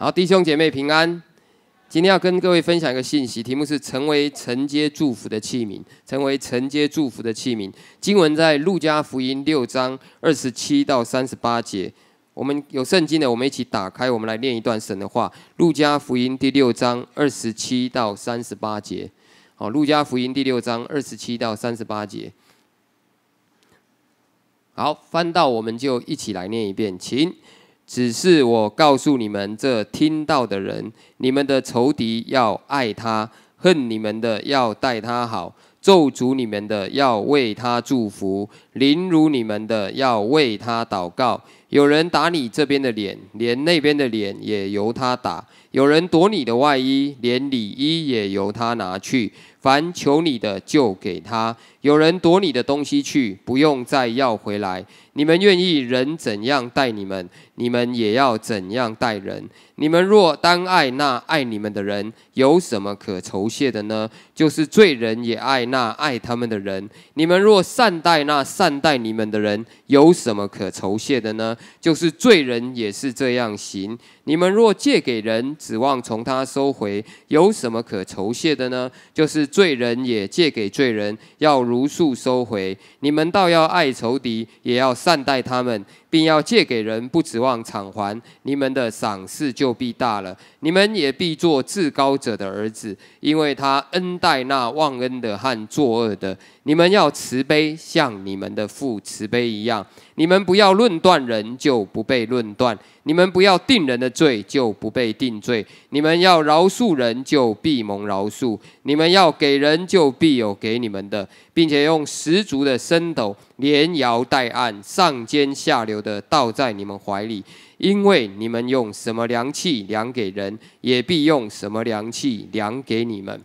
好，弟兄姐妹平安。今天要跟各位分享一个信息，题目是“成为承接祝福的器皿”。成为承接祝福的器皿，经文在《路加福音》六章二十七到三十八节。我们有圣经的，我们一起打开，我们来念一段神的话，《路加福音》第六章二十七到三十八节。好，《路加福音》第六章二十七到三十八节。好，翻到我们就一起来念一遍，请。只是我告诉你们，这听到的人，你们的仇敌要爱他，恨你们的要待他好，咒诅你们的要为他祝福，凌辱你们的要为他祷告。有人打你这边的脸，连那边的脸也由他打；有人夺你的外衣，连里衣也由他拿去。凡求你的，就给他；有人夺你的东西去，不用再要回来。你们愿意人怎样待你们，你们也要怎样待人。你们若单爱那爱你们的人，有什么可酬谢的呢？就是罪人也爱那爱他们的人。你们若善待那善待你们的人，有什么可酬谢的呢？就是罪人也是这样行。你们若借给人，指望从他收回，有什么可酬谢的呢？就是罪人也借给罪人，要如数收回。你们倒要爱仇敌，也要善待他们。并要借给人，不指望偿还，你们的赏赐就必大了。你们也必做至高者的儿子，因为他恩待那忘恩的和作恶的。你们要慈悲，像你们的父慈悲一样。你们不要论断人，就不被论断；你们不要定人的罪，就不被定罪。你们要饶恕人，就必蒙饶恕；你们要给人，就必有给你们的，并且用十足的伸斗，连摇带按，上尖下流。的倒在你们怀里，因为你们用什么量器量给人，也必用什么量器量给你们。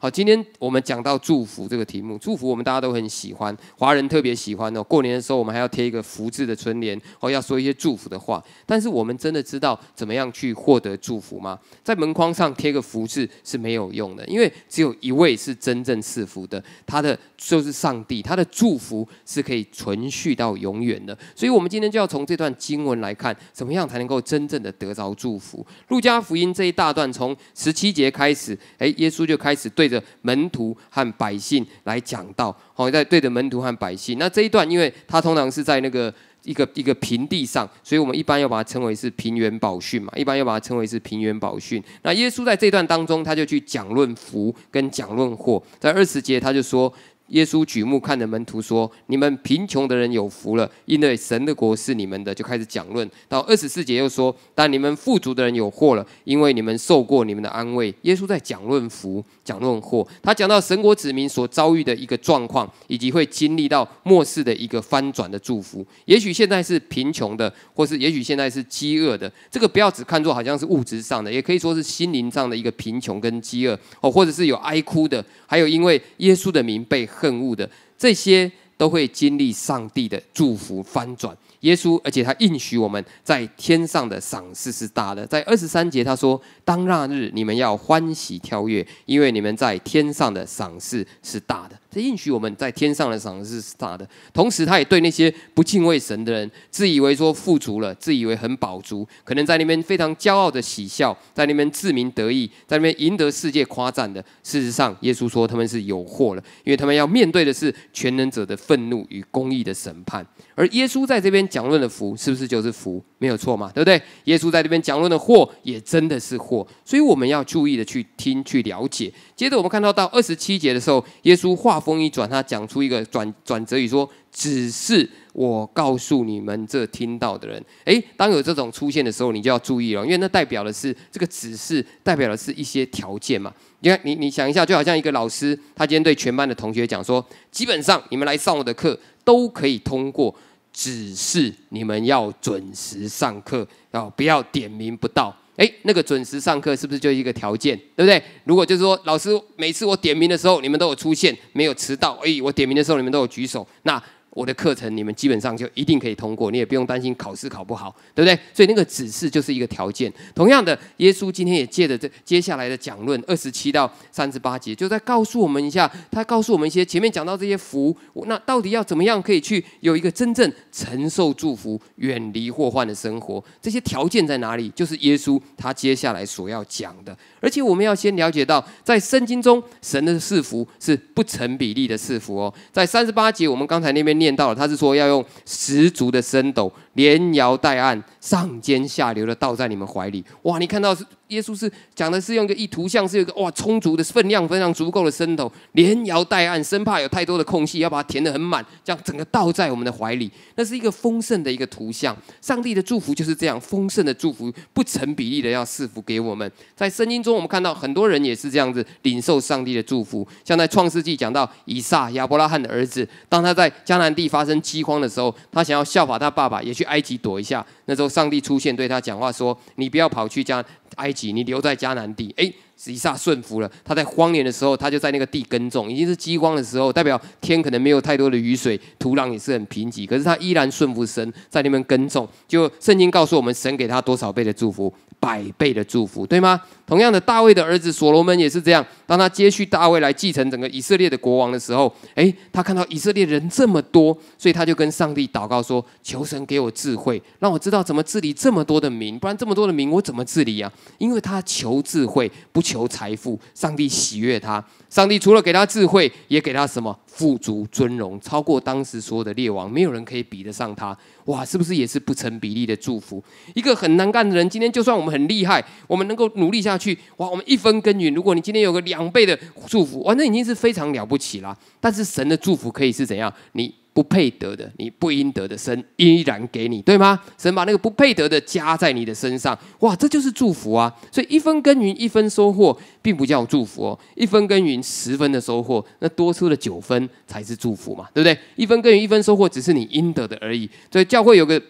好，今天我们讲到祝福这个题目，祝福我们大家都很喜欢，华人特别喜欢哦。过年的时候我们还要贴一个福字的春联，哦，要说一些祝福的话。但是我们真的知道怎么样去获得祝福吗？在门框上贴个福字是没有用的，因为只有一位是真正赐福的，他的就是上帝，他的祝福是可以存续到永远的。所以，我们今天就要从这段经文来看，怎么样才能够真正的得着祝福。路加福音这一大段从十七节开始，哎，耶稣就开始对。的门徒和百姓来讲道，好在对着门徒和百姓。那这一段，因为他通常是在那个一个一个平地上，所以我们一般要把它称为是平原宝训嘛，一般要把它称为是平原宝训。那耶稣在这段当中，他就去讲论福，跟讲论祸。在二十节，他就说。耶稣举目看着门徒说：“你们贫穷的人有福了，因为神的国是你们的。”就开始讲论。到二十四节又说：“但你们富足的人有祸了，因为你们受过你们的安慰。”耶稣在讲论福，讲论祸。他讲到神国子民所遭遇的一个状况，以及会经历到末世的一个翻转的祝福。也许现在是贫穷的，或是也许现在是饥饿的。这个不要只看作好像是物质上的，也可以说是心灵上的一个贫穷跟饥饿哦，或者是有哀哭的，还有因为耶稣的名被。恨恶的这些都会经历上帝的祝福翻转，耶稣，而且他应许我们在天上的赏赐是大的。在二十三节他说：“当那日你们要欢喜跳跃，因为你们在天上的赏赐是大的。”应许我们在天上的赏赐是大的，同时他也对那些不敬畏神的人，自以为说富足了，自以为很饱足，可能在那边非常骄傲的喜笑，在那边自鸣得意，在那边赢得世界夸赞的，事实上，耶稣说他们是有祸了，因为他们要面对的是全能者的愤怒与公义的审判。而耶稣在这边讲论的福，是不是就是福，没有错嘛，对不对？耶稣在这边讲论的祸，也真的是祸，所以我们要注意的去听、去了解。接着我们看到到二十七节的时候，耶稣话锋一转，他讲出一个转转折语，说：“只是我告诉你们这听到的人，诶，当有这种出现的时候，你就要注意了，因为那代表的是这个‘只是’，代表的是一些条件嘛。你看，你你想一下，就好像一个老师，他今天对全班的同学讲说，基本上你们来上我的课都可以通过。”只是你们要准时上课，要不要点名不到？哎，那个准时上课是不是就一个条件，对不对？如果就是说，老师每次我点名的时候，你们都有出现，没有迟到，哎，我点名的时候你们都有举手，那。我的课程你们基本上就一定可以通过，你也不用担心考试考不好，对不对？所以那个指示就是一个条件。同样的，耶稣今天也借着这接下来的讲论二十七到三十八节，就在告诉我们一下，他告诉我们一些前面讲到这些福，那到底要怎么样可以去有一个真正承受祝福、远离祸患的生活？这些条件在哪里？就是耶稣他接下来所要讲的。而且我们要先了解到，在圣经中神的赐福是不成比例的赐福哦。在三十八节，我们刚才那边念。到了，他是说要用十足的深斗，连摇带按，上尖下流的倒在你们怀里。哇，你看到是？耶稣是讲的是用一个一图像，是一个哇充足的分量，非常足够的伸头，连摇带按，生怕有太多的空隙，要把它填得很满，这样整个倒在我们的怀里，那是一个丰盛的一个图像。上帝的祝福就是这样丰盛的祝福，不成比例的要赐福给我们。在圣经中，我们看到很多人也是这样子领受上帝的祝福。像在创世纪讲到以撒亚伯拉罕的儿子，当他在迦南地发生饥荒的时候，他想要效法他爸爸，也去埃及躲一下。那时候上帝出现对他讲话说：“你不要跑去家。”埃及，你留在迦南地。哎。一下顺服了。他在荒年的时候，他就在那个地耕种。已经是饥荒的时候，代表天可能没有太多的雨水，土壤也是很贫瘠。可是他依然顺服神，在那边耕种。就圣经告诉我们，神给他多少倍的祝福，百倍的祝福，对吗？同样的，大卫的儿子所罗门也是这样。当他接续大卫来继承整个以色列的国王的时候，诶，他看到以色列人这么多，所以他就跟上帝祷告说：“求神给我智慧，让我知道怎么治理这么多的民，不然这么多的民我怎么治理啊？”因为他求智慧，不。求财富，上帝喜悦他。上帝除了给他智慧，也给他什么富足尊荣，超过当时所有的列王，没有人可以比得上他。哇，是不是也是不成比例的祝福？一个很难干的人，今天就算我们很厉害，我们能够努力下去，哇，我们一分耕耘，如果你今天有个两倍的祝福，哇，那已经是非常了不起了。但是神的祝福可以是怎样？你。不配得的，你不应得的，神依然给你，对吗？神把那个不配得的加在你的身上，哇，这就是祝福啊！所以一分耕耘一分收获，并不叫祝福哦。一分耕耘，十分的收获，那多出了九分才是祝福嘛，对不对？一分耕耘一分收获，只是你应得的而已。所以教会有个。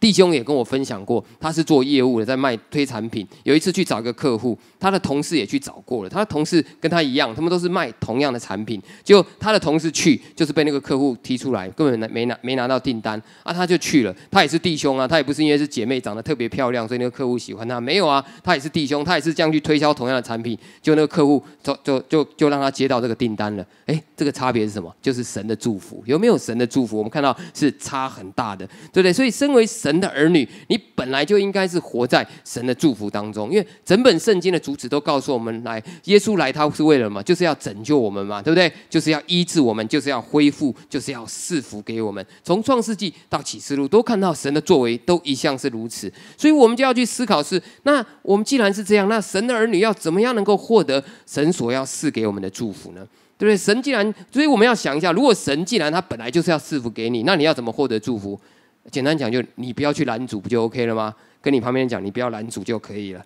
弟兄也跟我分享过，他是做业务的，在卖推产品。有一次去找一个客户，他的同事也去找过了。他的同事跟他一样，他们都是卖同样的产品。就他的同事去，就是被那个客户踢出来，根本没拿没拿到订单。啊，他就去了，他也是弟兄啊，他也不是因为是姐妹长得特别漂亮，所以那个客户喜欢他，没有啊，他也是弟兄，他也是这样去推销同样的产品。就那个客户，就就就就让他接到这个订单了。哎，这个差别是什么？就是神的祝福有没有神的祝福？我们看到是差很大的，对不对？所以身为。神的儿女，你本来就应该是活在神的祝福当中，因为整本圣经的主旨都告诉我们：来，耶稣来，他是为了什么？就是要拯救我们嘛，对不对？就是要医治我们，就是要恢复，就是要赐福给我们。从创世纪到启示录，都看到神的作为都一向是如此，所以我们就要去思考：是那我们既然是这样，那神的儿女要怎么样能够获得神所要赐给我们的祝福呢？对不对？神既然，所以我们要想一下：如果神既然他本来就是要赐福给你，那你要怎么获得祝福？简单讲，就你不要去拦阻，不就 OK 了吗？跟你旁边讲，你不要拦阻就可以了。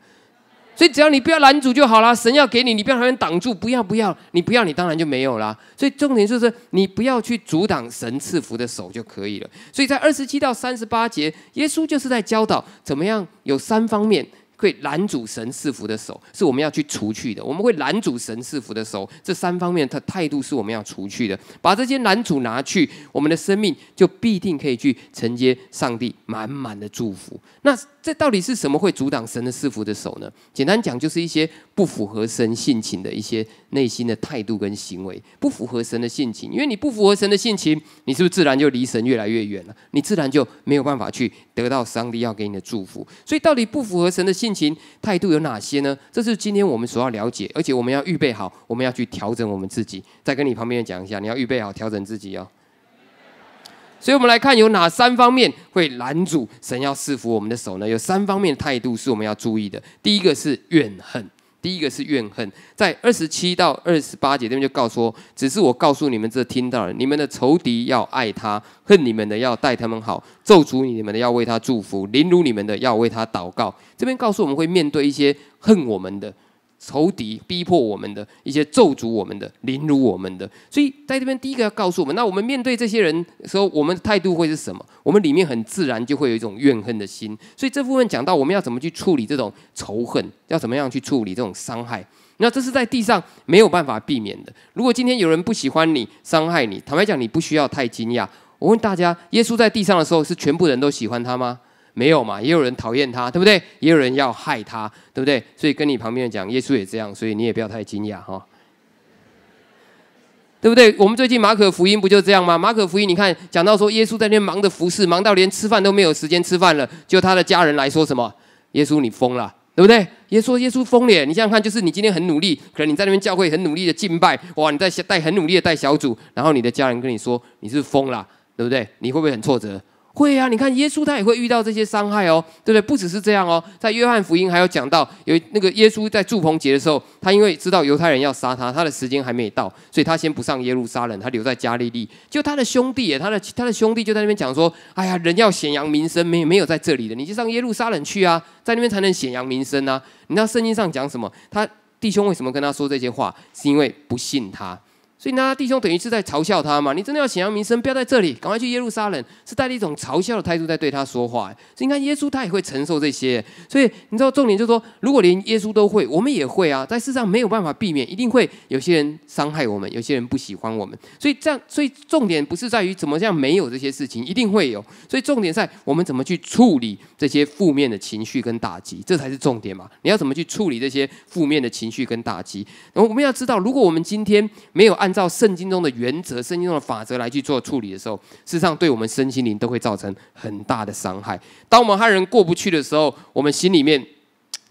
所以只要你不要拦阻就好了。神要给你，你不要让人挡住，不要不要，你不要你当然就没有啦。所以重点就是你不要去阻挡神赐福的手就可以了。所以在二十七到三十八节，耶稣就是在教导怎么样，有三方面。会拦阻神赐福的手，是我们要去除去的。我们会拦阻神赐福的手，这三方面他态度是我们要除去的。把这些拦阻拿去，我们的生命就必定可以去承接上帝满满的祝福。那这到底是什么会阻挡神的赐福的手呢？简单讲，就是一些不符合神性情的一些内心的态度跟行为，不符合神的性情。因为你不符合神的性情，你是不是自然就离神越来越远了？你自然就没有办法去得到上帝要给你的祝福。所以，到底不符合神的性？情态度有哪些呢？这是今天我们所要了解，而且我们要预备好，我们要去调整我们自己。再跟你旁边讲一下，你要预备好调整自己哦。所以，我们来看有哪三方面会拦阻神要赐福我们的手呢？有三方面的态度是我们要注意的。第一个是怨恨。第一个是怨恨，在二十七到二十八节这边就告诉说，只是我告诉你们这听到了，你们的仇敌要爱他，恨你们的要待他们好，咒诅你们的要为他祝福，凌辱你们的要为他祷告。这边告诉我们会面对一些恨我们的。仇敌逼迫我们的一些咒诅我们的凌辱我们的，所以在这边第一个要告诉我们，那我们面对这些人时候，我们的态度会是什么？我们里面很自然就会有一种怨恨的心。所以这部分讲到我们要怎么去处理这种仇恨，要怎么样去处理这种伤害。那这是在地上没有办法避免的。如果今天有人不喜欢你、伤害你，坦白讲，你不需要太惊讶。我问大家，耶稣在地上的时候，是全部人都喜欢他吗？没有嘛，也有人讨厌他，对不对？也有人要害他，对不对？所以跟你旁边讲，耶稣也这样，所以你也不要太惊讶哈，对不对？我们最近马可福音不就这样吗？马可福音你看讲到说，耶稣在那边忙着服侍，忙到连吃饭都没有时间吃饭了，就他的家人来说什么？耶稣你疯了，对不对？耶稣耶稣疯了，你想想看，就是你今天很努力，可能你在那边教会很努力的敬拜，哇，你在带很努力的带小组，然后你的家人跟你说你是疯了，对不对？你会不会很挫折？会啊，你看耶稣他也会遇到这些伤害哦，对不对？不只是这样哦，在约翰福音还有讲到，有那个耶稣在祝棚节的时候，他因为知道犹太人要杀他，他的时间还没有到，所以他先不上耶路撒冷，他留在加利利。就他的兄弟他的他的兄弟就在那边讲说：“哎呀，人要显扬名声没没有在这里的，你就上耶路撒冷去啊，在那边才能显扬名声啊。”你知道圣经上讲什么？他弟兄为什么跟他说这些话？是因为不信他。所以那弟兄等于是在嘲笑他嘛？你真的要显扬名声，不要在这里，赶快去耶路撒冷。是带着一种嘲笑的态度在对他说话。所以你看，耶稣他也会承受这些。所以你知道重点就是说，如果连耶稣都会，我们也会啊。在世上没有办法避免，一定会有些人伤害我们，有些人不喜欢我们。所以这样，所以重点不是在于怎么样没有这些事情，一定会有。所以重点在我们怎么去处理这些负面的情绪跟打击，这才是重点嘛？你要怎么去处理这些负面的情绪跟打击？然后我们要知道，如果我们今天没有按。照圣经中的原则、圣经中的法则来去做处理的时候，事实上对我们身心灵都会造成很大的伤害。当我们和人过不去的时候，我们心里面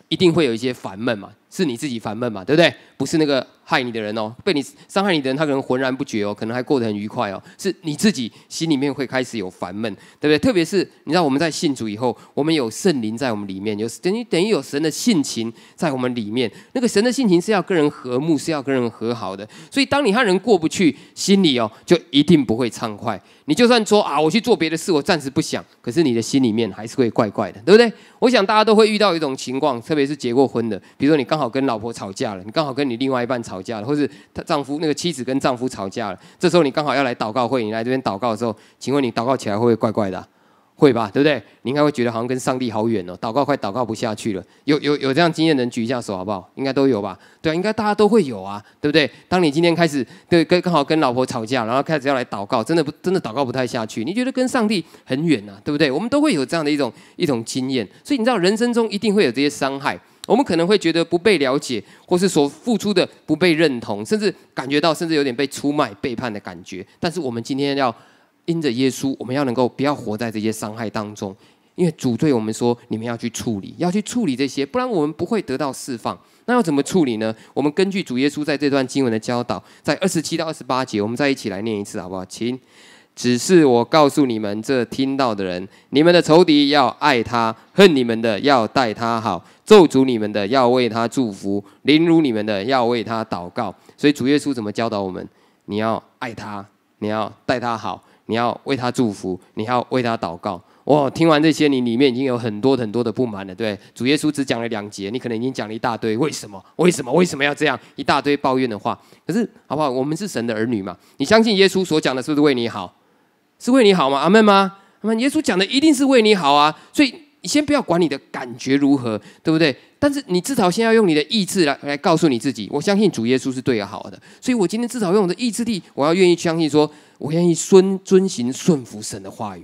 一定会有一些烦闷嘛，是你自己烦闷嘛，对不对？不是那个。害你的人哦，被你伤害你的人，他可能浑然不觉哦，可能还过得很愉快哦。是你自己心里面会开始有烦闷，对不对？特别是你知道我们在信主以后，我们有圣灵在我们里面，有等于等于有神的性情在我们里面。那个神的性情是要跟人和睦，是要跟人和好的。所以当你和人过不去，心里哦就一定不会畅快。你就算说啊，我去做别的事，我暂时不想，可是你的心里面还是会怪怪的，对不对？我想大家都会遇到一种情况，特别是结过婚的，比如说你刚好跟老婆吵架了，你刚好跟你另外一半吵。吵架了，或是她丈夫那个妻子跟丈夫吵架了。这时候你刚好要来祷告会，你来这边祷告的时候，请问你祷告起来会不会怪怪的？会吧，对不对？你应该会觉得好像跟上帝好远哦，祷告快祷告不下去了。有有有这样经验，能举一下手好不好？应该都有吧？对啊，应该大家都会有啊，对不对？当你今天开始对跟刚好跟老婆吵架，然后开始要来祷告，真的不真的祷告不太下去，你觉得跟上帝很远啊，对不对？我们都会有这样的一种一种经验，所以你知道人生中一定会有这些伤害。我们可能会觉得不被了解，或是所付出的不被认同，甚至感觉到甚至有点被出卖、背叛的感觉。但是我们今天要因着耶稣，我们要能够不要活在这些伤害当中，因为主对我们说，你们要去处理，要去处理这些，不然我们不会得到释放。那要怎么处理呢？我们根据主耶稣在这段经文的教导，在二十七到二十八节，我们再一起来念一次，好不好？请。只是我告诉你们，这听到的人，你们的仇敌要爱他，恨你们的要待他好，咒诅你们的要为他祝福，凌辱你们的要为他祷告。所以主耶稣怎么教导我们？你要爱他，你要待他好，你要为他祝福，你要为他祷告。哦，听完这些，你里面已经有很多很多的不满了，对？主耶稣只讲了两节，你可能已经讲了一大堆，为什么？为什么？为什么要这样？一大堆抱怨的话。可是好不好？我们是神的儿女嘛？你相信耶稣所讲的是不是为你好？是为你好吗？阿妹吗？阿么耶稣讲的一定是为你好啊！所以你先不要管你的感觉如何，对不对？但是你至少先要用你的意志来来告诉你自己，我相信主耶稣是对的、好的。所以我今天至少用我的意志力，我要愿意相信，说我愿意遵遵行、顺服神的话语。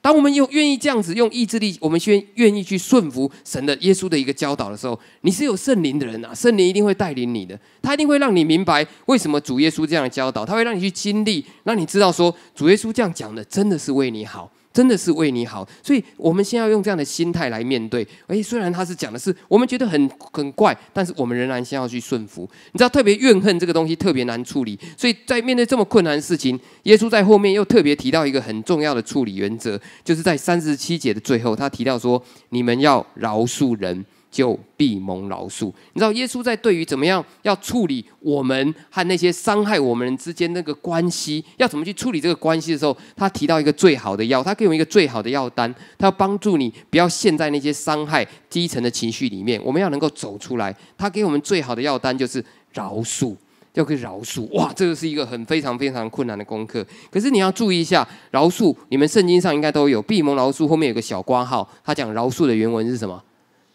当我们有愿意这样子用意志力，我们先愿意去顺服神的耶稣的一个教导的时候，你是有圣灵的人啊，圣灵一定会带领你的，他一定会让你明白为什么主耶稣这样教导，他会让你去经历，让你知道说主耶稣这样讲的真的是为你好。真的是为你好，所以我们先要用这样的心态来面对。哎，虽然他是讲的是我们觉得很很怪，但是我们仍然先要去顺服。你知道，特别怨恨这个东西特别难处理，所以在面对这么困难的事情，耶稣在后面又特别提到一个很重要的处理原则，就是在三十七节的最后，他提到说：你们要饶恕人。就必蒙饶恕。你知道耶稣在对于怎么样要处理我们和那些伤害我们人之间那个关系，要怎么去处理这个关系的时候，他提到一个最好的药，他给我们一个最好的药单，他要帮助你不要陷在那些伤害低层的情绪里面。我们要能够走出来，他给我们最好的药单就是饶恕，要可以饶恕。哇，这个是一个很非常非常困难的功课。可是你要注意一下，饶恕你们圣经上应该都有“必蒙饶恕”，后面有个小括号，他讲饶恕的原文是什么？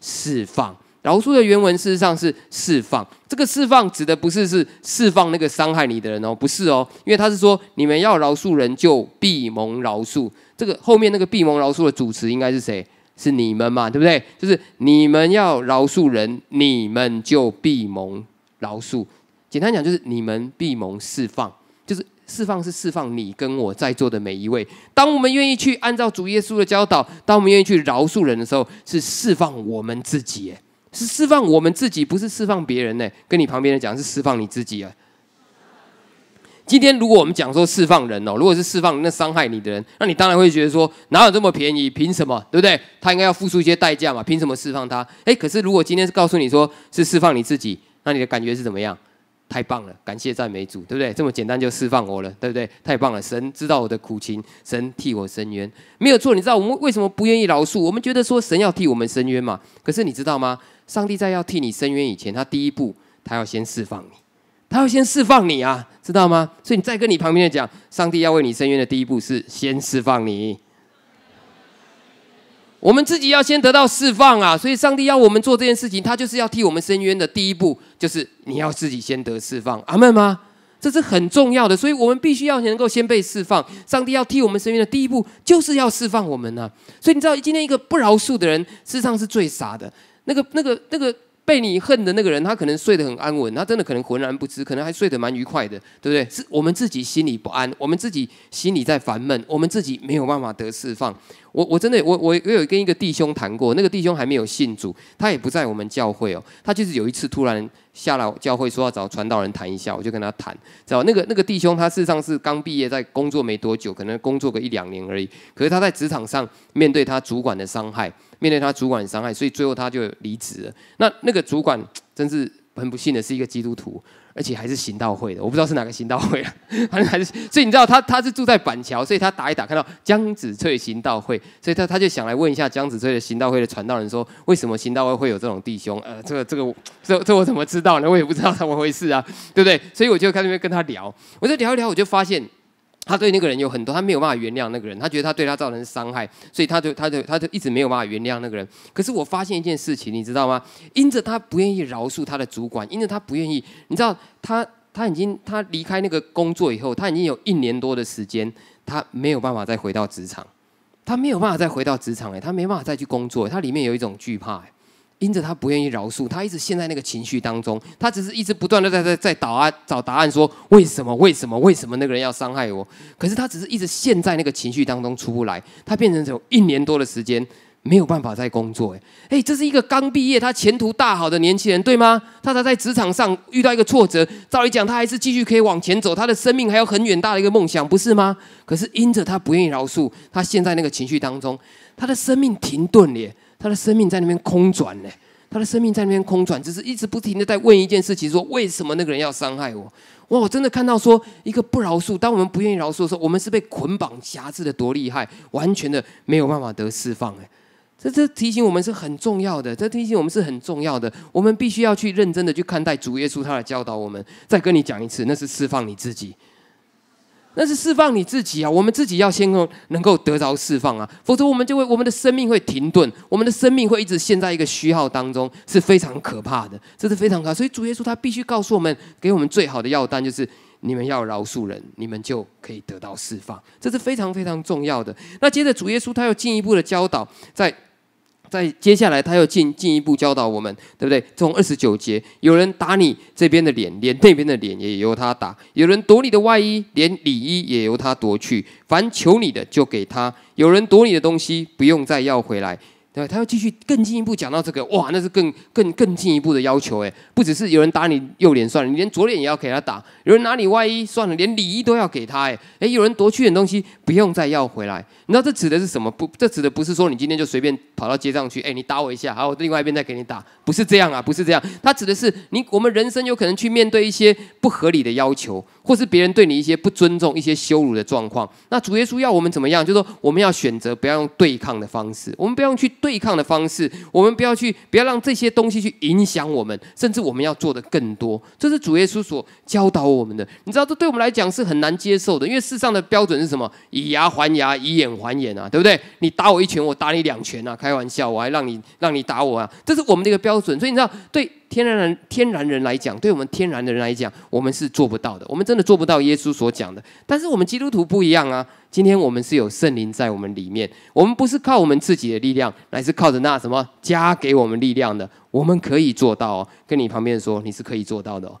释放饶恕的原文事实上是释放，这个释放指的不是是释放那个伤害你的人哦，不是哦，因为他是说你们要饶恕人就必蒙饶恕，这个后面那个必蒙饶恕的主持应该是谁？是你们嘛，对不对？就是你们要饶恕人，你们就必蒙饶恕。简单讲就是你们必蒙释放。释放是释放你跟我在座的每一位。当我们愿意去按照主耶稣的教导，当我们愿意去饶恕人的时候，是释放我们自己，是释放我们自己，不是释放别人呢。跟你旁边的讲是释放你自己啊。今天如果我们讲说释放人哦，如果是释放那伤害你的人，那你当然会觉得说哪有这么便宜？凭什么？对不对？他应该要付出一些代价嘛？凭什么释放他？诶，可是如果今天是告诉你说是释放你自己，那你的感觉是怎么样？太棒了，感谢赞美主，对不对？这么简单就释放我了，对不对？太棒了，神知道我的苦情，神替我伸冤，没有错。你知道我们为什么不愿意饶恕？我们觉得说神要替我们伸冤嘛？可是你知道吗？上帝在要替你伸冤以前，他第一步他要先释放你，他要先释放你啊，知道吗？所以你再跟你旁边的讲，上帝要为你伸冤的第一步是先释放你。我们自己要先得到释放啊，所以上帝要我们做这件事情，他就是要替我们伸冤的第一步，就是你要自己先得释放。阿门吗？这是很重要的，所以我们必须要能够先被释放。上帝要替我们伸冤的第一步，就是要释放我们呐。所以你知道，今天一个不饶恕的人，事实上是最傻的那个，那个，那个。被你恨的那个人，他可能睡得很安稳，他真的可能浑然不知，可能还睡得蛮愉快的，对不对？是我们自己心里不安，我们自己心里在烦闷，我们自己没有办法得释放。我我真的我我我有跟一个弟兄谈过，那个弟兄还没有信主，他也不在我们教会哦，他就是有一次突然。下来教会说要找传道人谈一下，我就跟他谈，知道那个那个弟兄他事实上是刚毕业，在工作没多久，可能工作个一两年而已。可是他在职场上面对他主管的伤害，面对他主管的伤害，所以最后他就离职了。那那个主管真是很不幸的是一个基督徒。而且还是行道会的，我不知道是哪个行道会，反正还是，所以你知道他他是住在板桥，所以他打一打看到江子翠行道会，所以他他就想来问一下江子翠的行道会的传道人说，为什么行道会会有这种弟兄？呃，这个这个这这我怎么知道呢？我也不知道怎么回事啊，对不对？所以我就在那边跟他聊，我在聊一聊，我就发现。他对那个人有很多，他没有办法原谅那个人，他觉得他对他造成伤害，所以他就他就他就一直没有办法原谅那个人。可是我发现一件事情，你知道吗？因着他不愿意饶恕他的主管，因着他不愿意，你知道，他他已经他离开那个工作以后，他已经有一年多的时间，他没有办法再回到职场，他没有办法再回到职场，哎，他没办法再去工作，他里面有一种惧怕。因着他不愿意饶恕，他一直陷在那个情绪当中。他只是一直不断的在在在找啊找答案，说为什么为什么为什么那个人要伤害我？可是他只是一直陷在那个情绪当中出不来。他变成这有一年多的时间没有办法再工作。哎哎，这是一个刚毕业他前途大好的年轻人，对吗？他才在职场上遇到一个挫折。照理讲，他还是继续可以往前走，他的生命还有很远大的一个梦想，不是吗？可是因着他不愿意饶恕，他陷在那个情绪当中，他的生命停顿了。他的生命在那边空转呢，他的生命在那边空转，只是一直不停的在问一件事情：说为什么那个人要伤害我？哇，我真的看到说一个不饶恕。当我们不愿意饶恕的时候，我们是被捆绑辖制的多厉害，完全的没有办法得释放。哎，这这提醒我们是很重要的，这提醒我们是很重要的。我们必须要去认真的去看待主耶稣他的教导。我们再跟你讲一次，那是释放你自己。那是释放你自己啊！我们自己要先够能够得着释放啊，否则我们就会我们的生命会停顿，我们的生命会一直陷在一个虚耗当中，是非常可怕的。这是非常可怕，所以主耶稣他必须告诉我们，给我们最好的药单就是你们要饶恕人，你们就可以得到释放。这是非常非常重要的。那接着主耶稣他又进一步的教导，在。在接下来，他又进进一步教导我们，对不对？从二十九节，有人打你这边的脸，连那边的脸也由他打；有人夺你的外衣，连里衣也由他夺去。凡求你的，就给他；有人夺你的东西，不用再要回来。对，他要继续更进一步讲到这个，哇，那是更更更进一步的要求，哎，不只是有人打你右脸算了，你连左脸也要给他打；有人拿你外衣算了，连里衣都要给他，哎，哎，有人夺去点东西，不用再要回来。那这指的是什么？不，这指的不是说你今天就随便跑到街上去，哎，你打我一下，好，我另外一边再给你打，不是这样啊，不是这样。他指的是你，我们人生有可能去面对一些不合理的要求，或是别人对你一些不尊重、一些羞辱的状况。那主耶稣要我们怎么样？就说我们要选择不要用对抗的方式，我们不用去。对抗的方式，我们不要去，不要让这些东西去影响我们，甚至我们要做的更多，这是主耶稣所教导我们的。你知道，这对我们来讲是很难接受的，因为世上的标准是什么？以牙还牙，以眼还眼啊，对不对？你打我一拳，我打你两拳啊，开玩笑，我还让你让你打我啊，这是我们这个标准。所以你知道，对。天然人，天然人来讲，对我们天然的人来讲，我们是做不到的。我们真的做不到耶稣所讲的。但是我们基督徒不一样啊！今天我们是有圣灵在我们里面，我们不是靠我们自己的力量，乃是靠着那什么加给我们力量的，我们可以做到哦。跟你旁边说，你是可以做到的哦，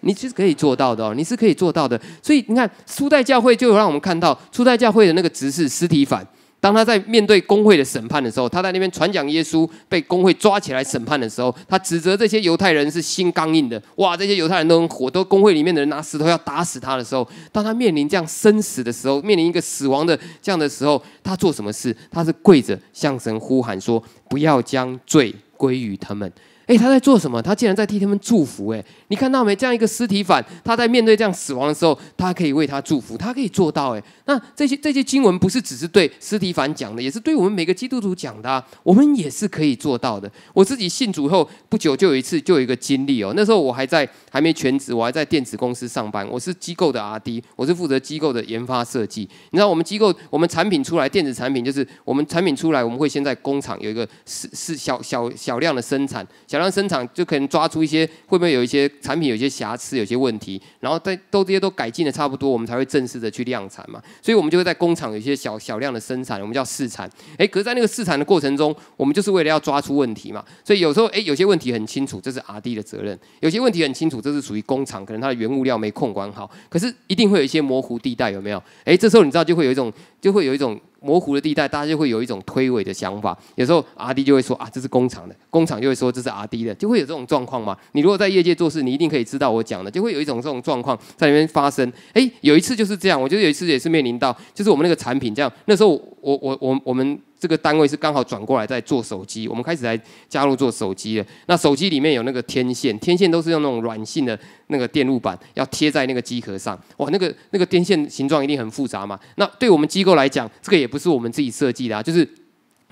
你是可以做到的哦，你是可以做到的。所以你看，初代教会就有让我们看到，初代教会的那个执事尸体反。当他在面对工会的审判的时候，他在那边传讲耶稣被工会抓起来审判的时候，他指责这些犹太人是心刚硬的。哇，这些犹太人都很火，都工会里面的人拿石头要打死他的时候，当他面临这样生死的时候，面临一个死亡的这样的时候，他做什么事？他是跪着向神呼喊说：“不要将罪归于他们。”哎，他在做什么？他竟然在替他们祝福！哎，你看到没？这样一个尸体反，他在面对这样死亡的时候，他可以为他祝福，他可以做到！哎，那这些这些经文不是只是对尸体反讲的，也是对我们每个基督徒讲的，我们也是可以做到的。我自己信主后不久就有一次就有一个经历哦，那时候我还在还没全职，我还在电子公司上班，我是机构的 R D，我是负责机构的研发设计。你知道我们机构我们产品出来，电子产品就是我们产品出来，我们会先在工厂有一个是是小小小量的生产。小量生产就可能抓出一些，会不会有一些产品有一些瑕疵、有些问题，然后在都这些都改进的差不多，我们才会正式的去量产嘛。所以，我们就会在工厂有一些小小量的生产，我们叫试产。哎，可是，在那个试产的过程中，我们就是为了要抓出问题嘛。所以，有时候，哎，有些问题很清楚，这是 R&D 的责任；有些问题很清楚，这是属于工厂，可能它的原物料没控管好。可是，一定会有一些模糊地带，有没有？哎，这时候你知道就会有一种，就会有一种。模糊的地带，大家就会有一种推诿的想法。有时候阿 D 就会说啊，这是工厂的，工厂就会说这是阿 D 的，就会有这种状况嘛。你如果在业界做事，你一定可以知道我讲的，就会有一种这种状况在里面发生。哎，有一次就是这样，我觉得有一次也是面临到，就是我们那个产品这样。那时候我我我我们。这个单位是刚好转过来在做手机，我们开始来加入做手机了。那手机里面有那个天线，天线都是用那种软性的那个电路板，要贴在那个机壳上。哇，那个那个天线形状一定很复杂嘛。那对我们机构来讲，这个也不是我们自己设计的啊，就是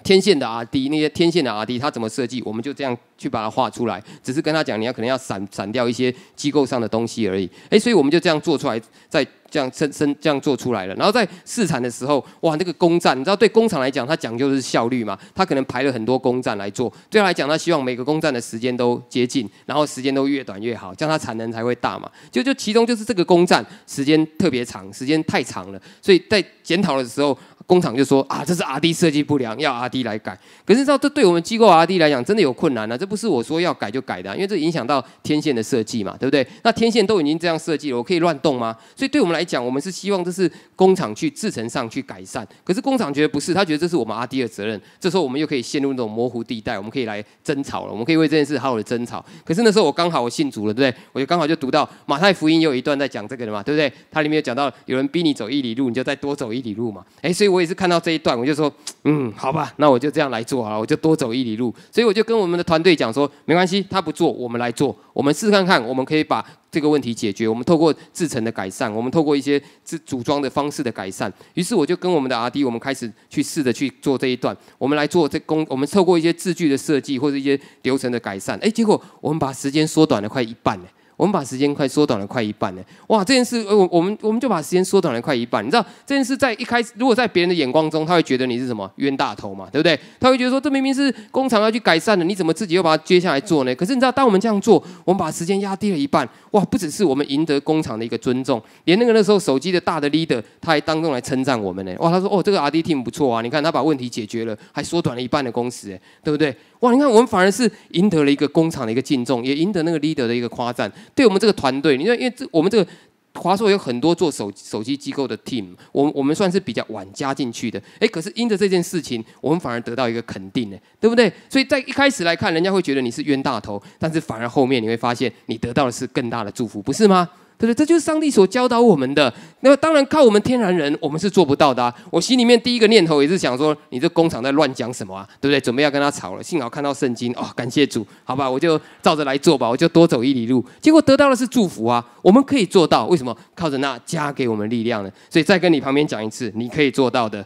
天线的 R D，那些天线的 R D，它怎么设计，我们就这样去把它画出来，只是跟他讲你要可能要闪闪掉一些机构上的东西而已。诶，所以我们就这样做出来，在。这样生生这样做出来了，然后在试产的时候，哇，那个工站，你知道对工厂来讲，它讲究是效率嘛，它可能排了很多工站来做，对它来讲，它希望每个工站的时间都接近，然后时间都越短越好，这样它产能才会大嘛。就就其中就是这个工站时间特别长，时间太长了，所以在检讨的时候。工厂就说啊，这是 R D 设计不良，要 R D 来改。可是你知道这对我们机构 R D 来讲，真的有困难呢。这不是我说要改就改的，因为这影响到天线的设计嘛，对不对？那天线都已经这样设计了，我可以乱动吗？所以对我们来讲，我们是希望这是工厂去制程上去改善。可是工厂觉得不是，他觉得这是我们 R D 的责任。这时候我们又可以陷入那种模糊地带，我们可以来争吵了，我们可以为这件事好好的争吵。可是那时候我刚好我信主了，对不对？我就刚好就读到马太福音有一段在讲这个的嘛，对不对？它里面有讲到有人逼你走一里路，你就再多走一里路嘛。哎，所以我。也是看到这一段，我就说，嗯，好吧，那我就这样来做好，我就多走一里路。所以我就跟我们的团队讲说，没关系，他不做，我们来做，我们试试看，我们可以把这个问题解决。我们透过制程的改善，我们透过一些自组装的方式的改善。于是我就跟我们的 R D，我们开始去试着去做这一段。我们来做这工，我们透过一些字句的设计或者一些流程的改善。哎，结果我们把时间缩短了快一半呢。我们把时间快缩短了快一半呢！哇，这件事我我们我们就把时间缩短了快一半。你知道这件事在一开始，如果在别人的眼光中，他会觉得你是什么冤大头嘛，对不对？他会觉得说，这明明是工厂要去改善的，你怎么自己又把它接下来做呢？可是你知道，当我们这样做，我们把时间压低了一半。哇，不只是我们赢得工厂的一个尊重，连那个那时候手机的大的 leader，他还当众来称赞我们呢。哇，他说：“哦，这个 R&D team 不错啊，你看他把问题解决了，还缩短了一半的工时，对不对？”哇！你看，我们反而是赢得了一个工厂的一个敬重，也赢得那个 leader 的一个夸赞。对我们这个团队，你看，因为这我们这个华硕有很多做手手机机构的 team，我我们算是比较晚加进去的。哎，可是因着这件事情，我们反而得到一个肯定呢，对不对？所以在一开始来看，人家会觉得你是冤大头，但是反而后面你会发现，你得到的是更大的祝福，不是吗？对不对？这就是上帝所教导我们的。那么当然靠我们天然人，我们是做不到的。啊。我心里面第一个念头也是想说，你这工厂在乱讲什么啊？对不对？准备要跟他吵了。幸好看到圣经，哦，感谢主，好吧，我就照着来做吧。我就多走一里路，结果得到的是祝福啊。我们可以做到，为什么？靠着那加给我们力量呢？所以再跟你旁边讲一次，你可以做到的。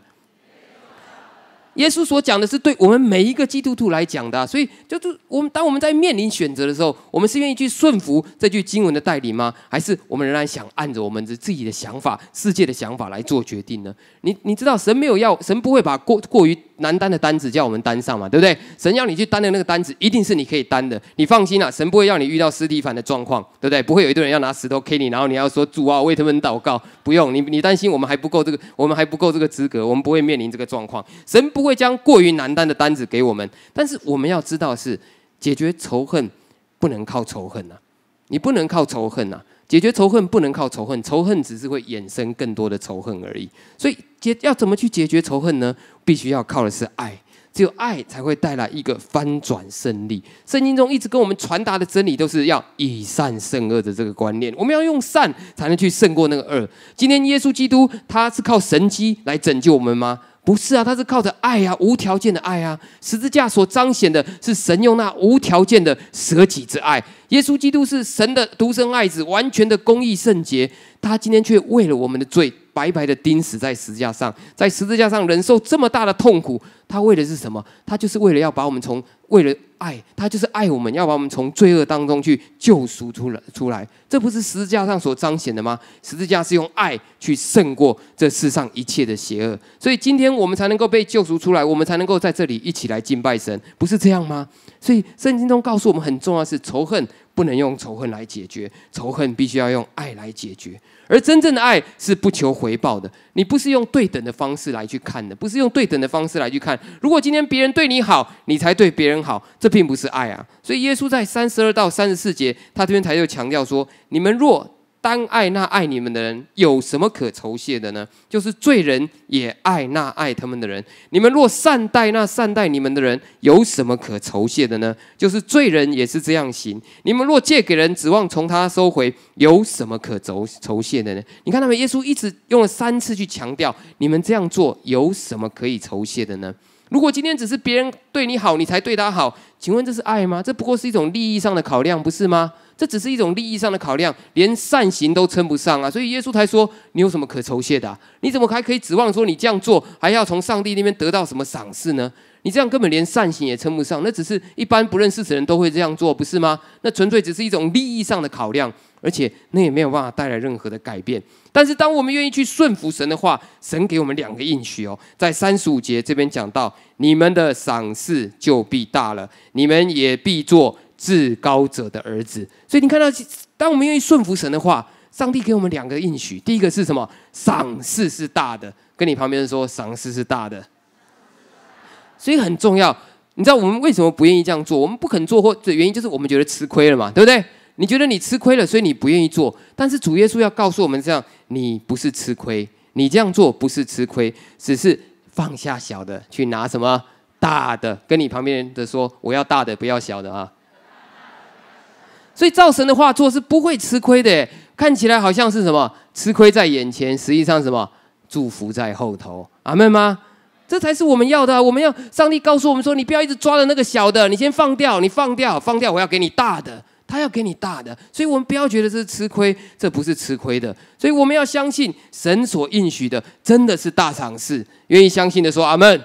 耶稣所讲的是对我们每一个基督徒来讲的，所以就是我们当我们在面临选择的时候，我们是愿意去顺服这句经文的带领吗？还是我们仍然想按着我们的自己的想法、世界的想法来做决定呢？你你知道，神没有要，神不会把过过于。难担的单子叫我们担上嘛，对不对？神要你去担的那个单子，一定是你可以担的。你放心啦，神不会让你遇到施蒂凡的状况，对不对？不会有一堆人要拿石头 K 你，然后你要说主啊为他们祷告。不用，你你担心我们还不够这个，我们还不够这个资格，我们不会面临这个状况。神不会将过于难担的单子给我们，但是我们要知道是解决仇恨不能靠仇恨呐，你不能靠仇恨呐。解决仇恨不能靠仇恨，仇恨只是会衍生更多的仇恨而已。所以解要怎么去解决仇恨呢？必须要靠的是爱，只有爱才会带来一个翻转胜利。圣经中一直跟我们传达的真理都是要以善胜恶的这个观念，我们要用善才能去胜过那个恶。今天耶稣基督他是靠神机来拯救我们吗？不是啊，他是靠着爱呀，无条件的爱啊！十字架所彰显的是神用那无条件的舍己之爱。耶稣基督是神的独生爱子，完全的公义圣洁，他今天却为了我们的罪。白白的钉死在十字架上，在十字架上忍受这么大的痛苦，他为的是什么？他就是为了要把我们从为了爱，他就是爱我们，要把我们从罪恶当中去救赎出来，出来，这不是十字架上所彰显的吗？十字架是用爱去胜过这世上一切的邪恶，所以今天我们才能够被救赎出来，我们才能够在这里一起来敬拜神，不是这样吗？所以圣经中告诉我们很重要的是仇恨。不能用仇恨来解决，仇恨必须要用爱来解决。而真正的爱是不求回报的，你不是用对等的方式来去看的，不是用对等的方式来去看。如果今天别人对你好，你才对别人好，这并不是爱啊。所以耶稣在三十二到三十四节，他这边才又强调说：你们若当爱那爱你们的人，有什么可酬谢的呢？就是罪人也爱那爱他们的人。你们若善待那善待你们的人，有什么可酬谢的呢？就是罪人也是这样行。你们若借给人，指望从他收回，有什么可酬酬谢的呢？你看，他们耶稣一直用了三次去强调，你们这样做有什么可以酬谢的呢？如果今天只是别人对你好，你才对他好，请问这是爱吗？这不过是一种利益上的考量，不是吗？这只是一种利益上的考量，连善行都称不上啊！所以耶稣才说：“你有什么可酬谢的？你怎么还可以指望说你这样做还要从上帝那边得到什么赏赐呢？你这样根本连善行也称不上，那只是一般不认识的人都会这样做，不是吗？那纯粹只是一种利益上的考量。”而且那也没有办法带来任何的改变。但是，当我们愿意去顺服神的话，神给我们两个应许哦，在三十五节这边讲到，你们的赏赐就必大了，你们也必做至高者的儿子。所以，你看到，当我们愿意顺服神的话，上帝给我们两个应许，第一个是什么？赏赐是大的。跟你旁边人说，赏赐是大的，所以很重要。你知道我们为什么不愿意这样做？我们不肯做或的原因，就是我们觉得吃亏了嘛，对不对？你觉得你吃亏了，所以你不愿意做。但是主耶稣要告诉我们：这样你不是吃亏，你这样做不是吃亏，只是放下小的去拿什么大的，跟你旁边的说：“我要大的，不要小的啊。”所以造神的画作是不会吃亏的。看起来好像是什么吃亏在眼前，实际上什么祝福在后头。阿门吗？这才是我们要的。我们要上帝告诉我们说：“你不要一直抓着那个小的，你先放掉，你放掉，放掉，我要给你大的。”他要给你大的，所以我们不要觉得这是吃亏，这不是吃亏的，所以我们要相信神所应许的真的是大赏赐，愿意相信的说阿门。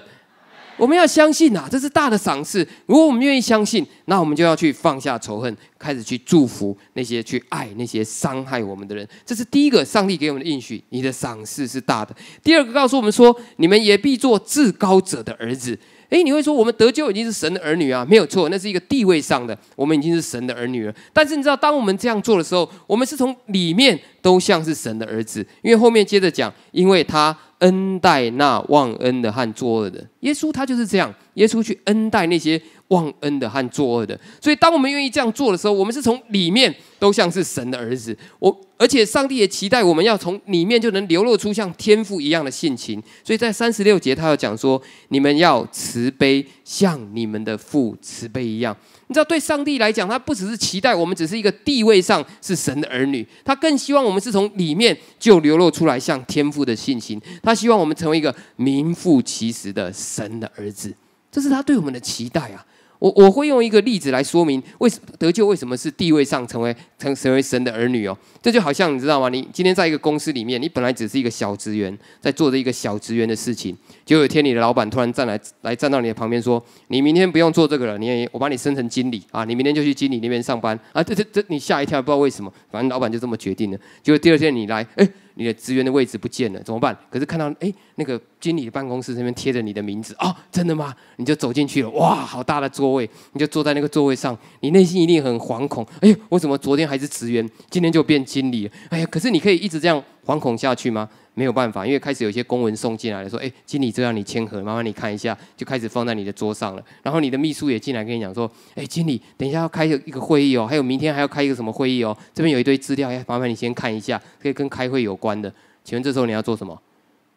我们要相信啊，这是大的赏赐。如果我们愿意相信，那我们就要去放下仇恨，开始去祝福那些去爱、那些伤害我们的人。这是第一个，上帝给我们的应许，你的赏赐是大的。第二个，告诉我们说，你们也必做至高者的儿子。诶，你会说，我们得救已经是神的儿女啊？没有错，那是一个地位上的，我们已经是神的儿女了。但是你知道，当我们这样做的时候，我们是从里面都像是神的儿子，因为后面接着讲，因为他。恩待那忘恩的和作恶的，耶稣他就是这样，耶稣去恩待那些忘恩的和作恶的。所以，当我们愿意这样做的时候，我们是从里面都像是神的儿子。我而且上帝也期待我们要从里面就能流露出像天父一样的性情。所以在三十六节，他要讲说，你们要慈悲，像你们的父慈悲一样。你知道，对上帝来讲，他不只是期待我们只是一个地位上是神的儿女，他更希望我们是从里面就流露出来像天父的信心。他希望我们成为一个名副其实的神的儿子，这是他对我们的期待啊。我我会用一个例子来说明，为什么得救为什么是地位上成为成成为神的儿女哦？这就好像你知道吗？你今天在一个公司里面，你本来只是一个小职员，在做着一个小职员的事情，就有一天你的老板突然站来来站到你的旁边说：“你明天不用做这个了，你我把你升成经理啊！你明天就去经理那边上班啊！”这这这你吓一跳，不知道为什么，反正老板就这么决定了。结果第二天你来，哎。你的职员的位置不见了，怎么办？可是看到哎，那个经理的办公室这边贴着你的名字，啊，真的吗？你就走进去了，哇，好大的座位，你就坐在那个座位上，你内心一定很惶恐，哎呀，为什么昨天还是职员，今天就变经理？哎呀，可是你可以一直这样惶恐下去吗？没有办法，因为开始有一些公文送进来了，说：“哎，经理，这让你签合，麻烦你看一下。”就开始放在你的桌上了。然后你的秘书也进来跟你讲说：“哎，经理，等一下要开一个会议哦，还有明天还要开一个什么会议哦，这边有一堆资料，哎，麻烦你先看一下，可以跟开会有关的。”请问这时候你要做什么？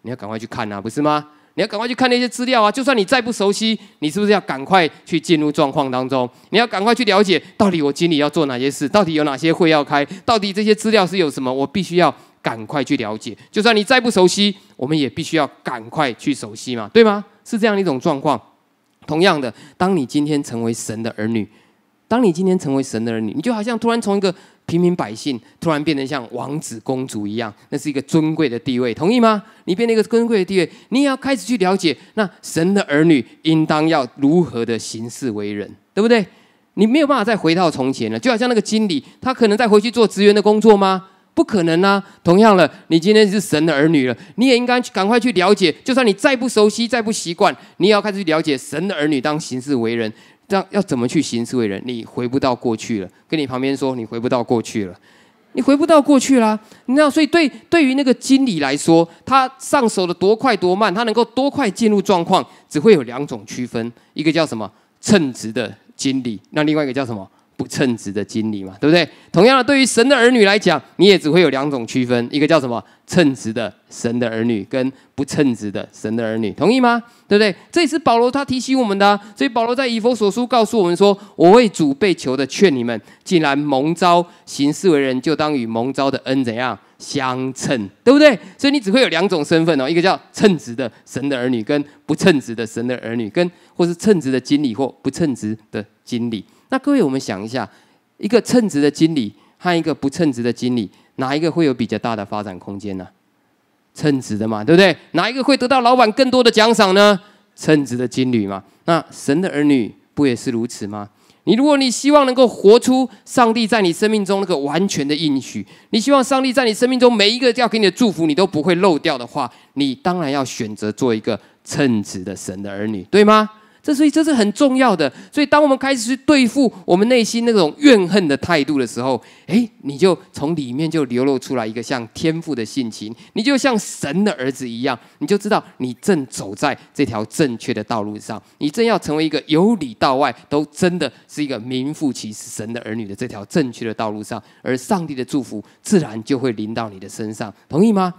你要赶快去看呐，不是吗？你要赶快去看那些资料啊！就算你再不熟悉，你是不是要赶快去进入状况当中？你要赶快去了解，到底我经理要做哪些事？到底有哪些会要开？到底这些资料是有什么？我必须要。赶快去了解，就算你再不熟悉，我们也必须要赶快去熟悉嘛，对吗？是这样的一种状况。同样的，当你今天成为神的儿女，当你今天成为神的儿女，你就好像突然从一个平民百姓，突然变得像王子公主一样，那是一个尊贵的地位，同意吗？你变了一个尊贵的地位，你也要开始去了解，那神的儿女应当要如何的行事为人，对不对？你没有办法再回到从前了，就好像那个经理，他可能再回去做职员的工作吗？不可能啊！同样了，你今天是神的儿女了，你也应该赶快去了解。就算你再不熟悉、再不习惯，你也要开始去了解神的儿女当行事为人，当要怎么去行事为人。你回不到过去了，跟你旁边说你回不到过去了，你回不到过去啦。那所以对对于那个经理来说，他上手的多快多慢，他能够多快进入状况，只会有两种区分：一个叫什么称职的经理，那另外一个叫什么？不称职的经理嘛，对不对？同样的，对于神的儿女来讲，你也只会有两种区分，一个叫什么？称职的神的儿女跟不称职的神的儿女，同意吗？对不对？这也是保罗他提醒我们的。所以保罗在以佛所书告诉我们说：“我为主辈求的，劝你们，既然蒙召行事为人，就当与蒙召的恩怎样相称，对不对？”所以你只会有两种身份哦，一个叫称职的神的儿女，跟不称职的神的儿女，跟或是称职的经理或不称职的经理。那各位，我们想一下，一个称职的经理和一个不称职的经理，哪一个会有比较大的发展空间呢？称职的嘛，对不对？哪一个会得到老板更多的奖赏呢？称职的经理嘛。那神的儿女不也是如此吗？你如果你希望能够活出上帝在你生命中那个完全的应许，你希望上帝在你生命中每一个要给你的祝福，你都不会漏掉的话，你当然要选择做一个称职的神的儿女，对吗？这以这是很重要的，所以当我们开始去对付我们内心那种怨恨的态度的时候，诶，你就从里面就流露出来一个像天赋的性情，你就像神的儿子一样，你就知道你正走在这条正确的道路上，你正要成为一个由里到外都真的是一个名副其实神的儿女的这条正确的道路上，而上帝的祝福自然就会临到你的身上，同意吗？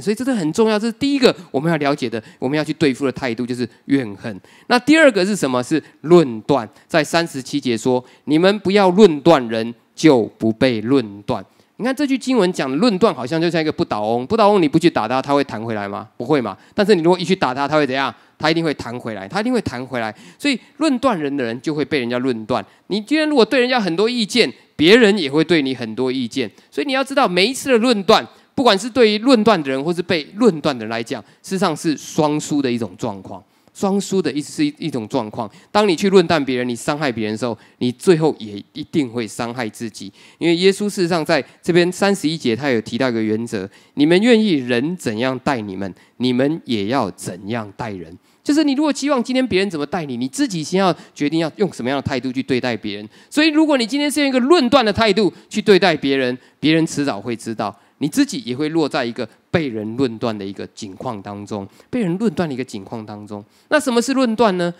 所以这是很重要，这是第一个我们要了解的，我们要去对付的态度就是怨恨。那第二个是什么？是论断。在三十七节说：你们不要论断人，就不被论断。你看这句经文讲论断，好像就像一个不倒翁。不倒翁你不去打他，他会弹回来吗？不会嘛。但是你如果一去打他，他会怎样？他一定会弹回来，他一定会弹回来。所以论断人的人，就会被人家论断。你既然如果对人家很多意见，别人也会对你很多意见。所以你要知道每一次的论断。不管是对于论断的人，或是被论断的人来讲，事实上是双输的一种状况，双输的一是一一种状况。当你去论断别人，你伤害别人的时候，你最后也一定会伤害自己。因为耶稣事实上在这边三十一节，他有提到一个原则：你们愿意人怎样待你们，你们也要怎样待人。就是你如果期望今天别人怎么待你，你自己先要决定要用什么样的态度去对待别人。所以，如果你今天是用一个论断的态度去对待别人，别人迟早会知道。你自己也会落在一个被人论断的一个境况当中，被人论断的一个境况当中。那什么是论断呢？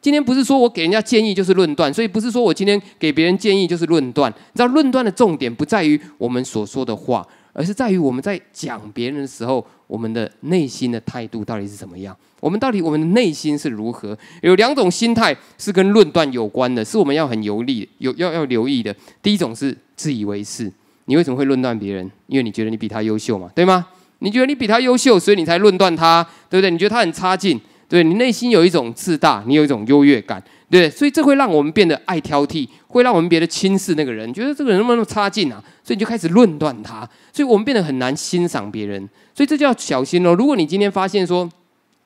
今天不是说我给人家建议就是论断，所以不是说我今天给别人建议就是论断。你知道论断的重点不在于我们所说的话，而是在于我们在讲别人的时候，我们的内心的态度到底是怎么样？我们到底我们的内心是如何？有两种心态是跟论断有关的，是我们要很游历，有要要留意的。第一种是自以为是。你为什么会论断别人？因为你觉得你比他优秀嘛，对吗？你觉得你比他优秀，所以你才论断他，对不对？你觉得他很差劲，对你内心有一种自大，你有一种优越感，对不对？所以这会让我们变得爱挑剔，会让我们变得轻视那个人，觉得这个人那么那么差劲啊，所以你就开始论断他。所以我们变得很难欣赏别人，所以这就要小心喽。如果你今天发现说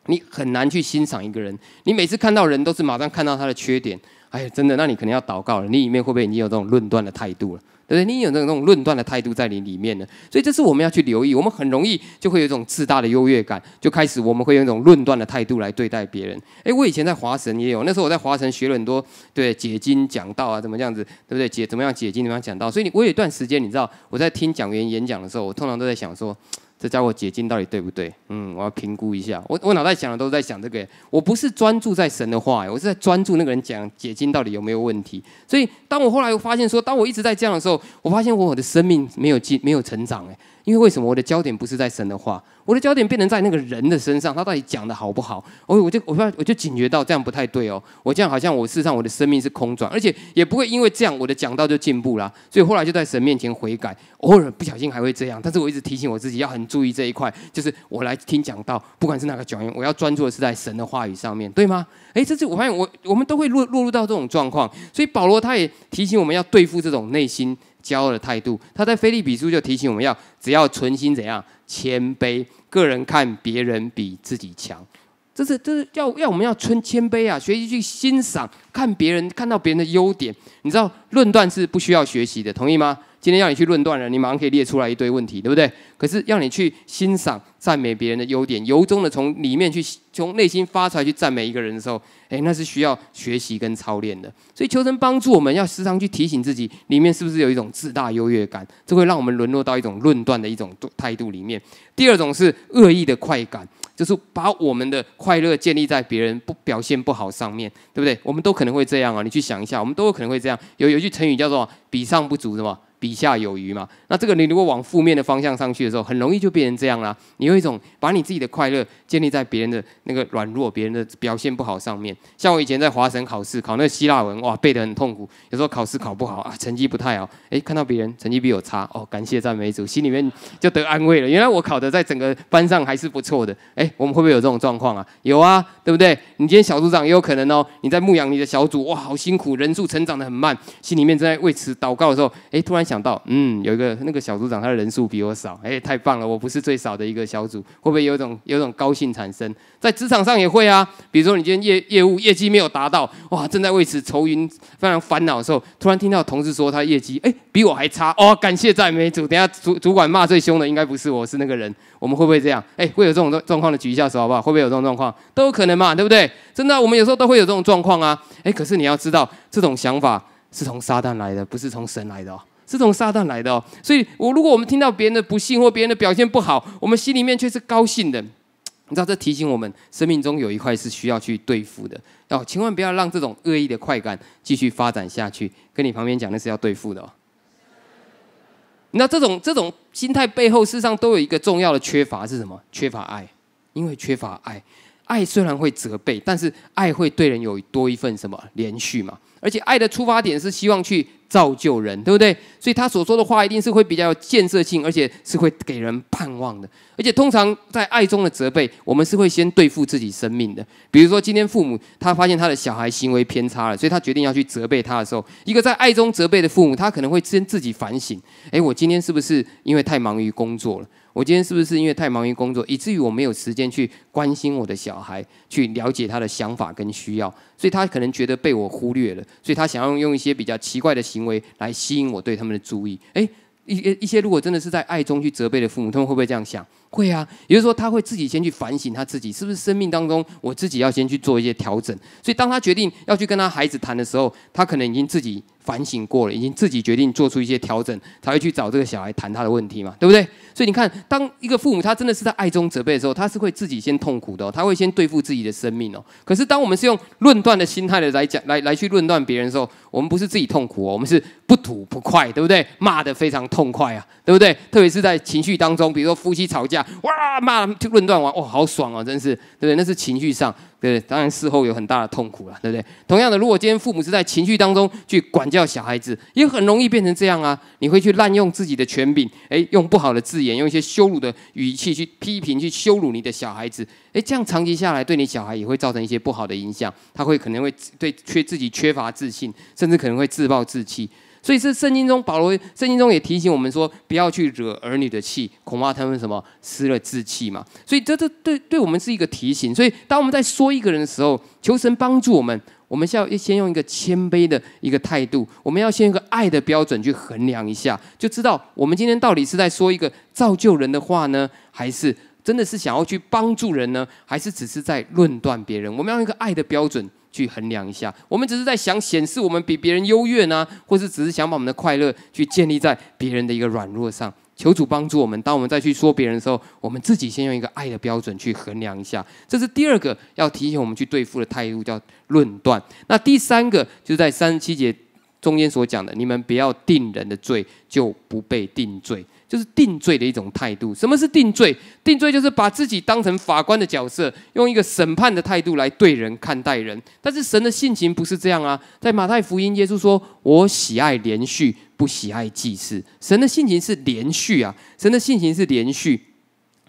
你很难去欣赏一个人，你每次看到人都是马上看到他的缺点。哎，真的，那你可能要祷告了。你里面会不会已经有这种论断的态度了？对不对？你有那种那种论断的态度在你里面呢？所以这是我们要去留意。我们很容易就会有一种自大的优越感，就开始我们会用一种论断的态度来对待别人。哎，我以前在华神也有，那时候我在华神学了很多，对解经讲道啊，怎么这样子，对不对？解怎么样解经，怎么样讲道。所以，你我有一段时间，你知道我在听讲员演讲的时候，我通常都在想说。这家伙解禁到底对不对？嗯，我要评估一下。我我脑袋想的都在想这个，我不是专注在神的话，我是在专注那个人讲解经到底有没有问题。所以，当我后来发现说，当我一直在这样的时候，我发现我我的生命没有进，没有成长哎。因为为什么我的焦点不是在神的话，我的焦点变成在那个人的身上，他到底讲的好不好？哦，我就我发我就警觉到这样不太对哦，我这样好像我事实上我的生命是空转，而且也不会因为这样我的讲道就进步啦。所以后来就在神面前悔改，偶尔不小心还会这样，但是我一直提醒我自己要很注意这一块，就是我来听讲道，不管是哪个讲员，我要专注的是在神的话语上面，对吗？哎，这次我发现我我们都会落落入到这种状况，所以保罗他也提醒我们要对付这种内心。骄傲的态度，他在《菲利比书》就提醒我们要，只要存心怎样谦卑，个人看别人比自己强，这是这是要要我们要存谦卑啊，学习去欣赏看别人，看到别人的优点。你知道论断是不需要学习的，同意吗？今天要你去论断了，你马上可以列出来一堆问题，对不对？可是要你去欣赏、赞美别人的优点，由衷的从里面去、从内心发出来去赞美一个人的时候，哎，那是需要学习跟操练的。所以求神帮助我们，要时常去提醒自己，里面是不是有一种自大优越感？这会让我们沦落到一种论断的一种态度里面。第二种是恶意的快感，就是把我们的快乐建立在别人不表现不好上面，对不对？我们都可能会这样啊，你去想一下，我们都有可能会这样。有有一句成语叫做“比上不足”什么比下有余嘛？那这个你如果往负面的方向上去的时候，很容易就变成这样啦。你有一种把你自己的快乐建立在别人的那个软弱、别人的表现不好上面。像我以前在华神考试考那希腊文，哇，背得很痛苦。有时候考试考不好啊，成绩不太好，哎，看到别人成绩比我差，哦，感谢赞美主，心里面就得安慰了。原来我考的在整个班上还是不错的。哎，我们会不会有这种状况啊？有啊，对不对？你今天小组长也有可能哦。你在牧养你的小组，哇，好辛苦，人数成长得很慢，心里面正在为此祷告的时候，哎，突然想。想到，嗯，有一个那个小组长，他的人数比我少，哎，太棒了，我不是最少的一个小组，会不会有一种有一种高兴产生？在职场上也会啊，比如说你今天业业务业绩没有达到，哇，正在为此愁云非常烦恼的时候，突然听到同事说他业绩，哎，比我还差，哦，感谢在美组，等下主主管骂最凶的应该不是我，是那个人，我们会不会这样？哎，会有这种状况的举一下手好不好？会不会有这种状况？都有可能嘛，对不对？真的，我们有时候都会有这种状况啊，哎，可是你要知道，这种想法是从撒旦来的，不是从神来的哦。是从撒旦来的哦，所以我如果我们听到别人的不幸或别人的表现不好，我们心里面却是高兴的，你知道这提醒我们生命中有一块是需要去对付的哦，千万不要让这种恶意的快感继续发展下去。跟你旁边讲那是要对付的哦，那这种这种心态背后，事实上都有一个重要的缺乏是什么？缺乏爱，因为缺乏爱，爱虽然会责备，但是爱会对人有多一份什么连续嘛？而且爱的出发点是希望去造就人，对不对？所以他所说的话一定是会比较有建设性，而且是会给人盼望的。而且通常在爱中的责备，我们是会先对付自己生命的。比如说，今天父母他发现他的小孩行为偏差了，所以他决定要去责备他的时候，一个在爱中责备的父母，他可能会先自己反省：，哎，我今天是不是因为太忙于工作了？我今天是不是因为太忙于工作，以至于我没有时间去关心我的小孩，去了解他的想法跟需要，所以他可能觉得被我忽略了，所以他想要用一些比较奇怪的行为来吸引我对他们的注意。诶，一一些如果真的是在爱中去责备的父母，他们会不会这样想？会啊，也就是说他会自己先去反省他自己，是不是生命当中我自己要先去做一些调整。所以当他决定要去跟他孩子谈的时候，他可能已经自己。反省过了，已经自己决定做出一些调整，才会去找这个小孩谈他的问题嘛，对不对？所以你看，当一个父母他真的是在爱中责备的时候，他是会自己先痛苦的，他会先对付自己的生命哦。可是当我们是用论断的心态的来讲，来来去论断别人的时候，我们不是自己痛苦哦，我们是不吐不快，对不对？骂的非常痛快啊，对不对？特别是在情绪当中，比如说夫妻吵架，哇，骂就论断完，哇，好爽哦，真是，对不对？那是情绪上。对，当然事后有很大的痛苦了，对不对？同样的，如果今天父母是在情绪当中去管教小孩子，也很容易变成这样啊。你会去滥用自己的权柄，诶，用不好的字眼，用一些羞辱的语气去批评、去羞辱你的小孩子，诶，这样长期下来，对你小孩也会造成一些不好的影响。他会可能会对缺自己缺乏自信，甚至可能会自暴自弃。所以是圣经中保罗，圣经中也提醒我们说，不要去惹儿女的气，恐怕他们什么失了志气嘛。所以这这对对我们是一个提醒。所以当我们在说一个人的时候，求神帮助我们，我们需要先用一个谦卑的一个态度，我们要先用一个爱的标准去衡量一下，就知道我们今天到底是在说一个造就人的话呢，还是真的是想要去帮助人呢，还是只是在论断别人？我们要用一个爱的标准。去衡量一下，我们只是在想显示我们比别人优越呢，或是只是想把我们的快乐去建立在别人的一个软弱上？求主帮助我们，当我们再去说别人的时候，我们自己先用一个爱的标准去衡量一下。这是第二个要提醒我们去对付的态度，叫论断。那第三个就是在三十七节中间所讲的，你们不要定人的罪，就不被定罪。就是定罪的一种态度。什么是定罪？定罪就是把自己当成法官的角色，用一个审判的态度来对人看待人。但是神的性情不是这样啊！在马太福音，耶稣说：“我喜爱连续，不喜爱祭祀。”神的性情是连续啊！神的性情是连续。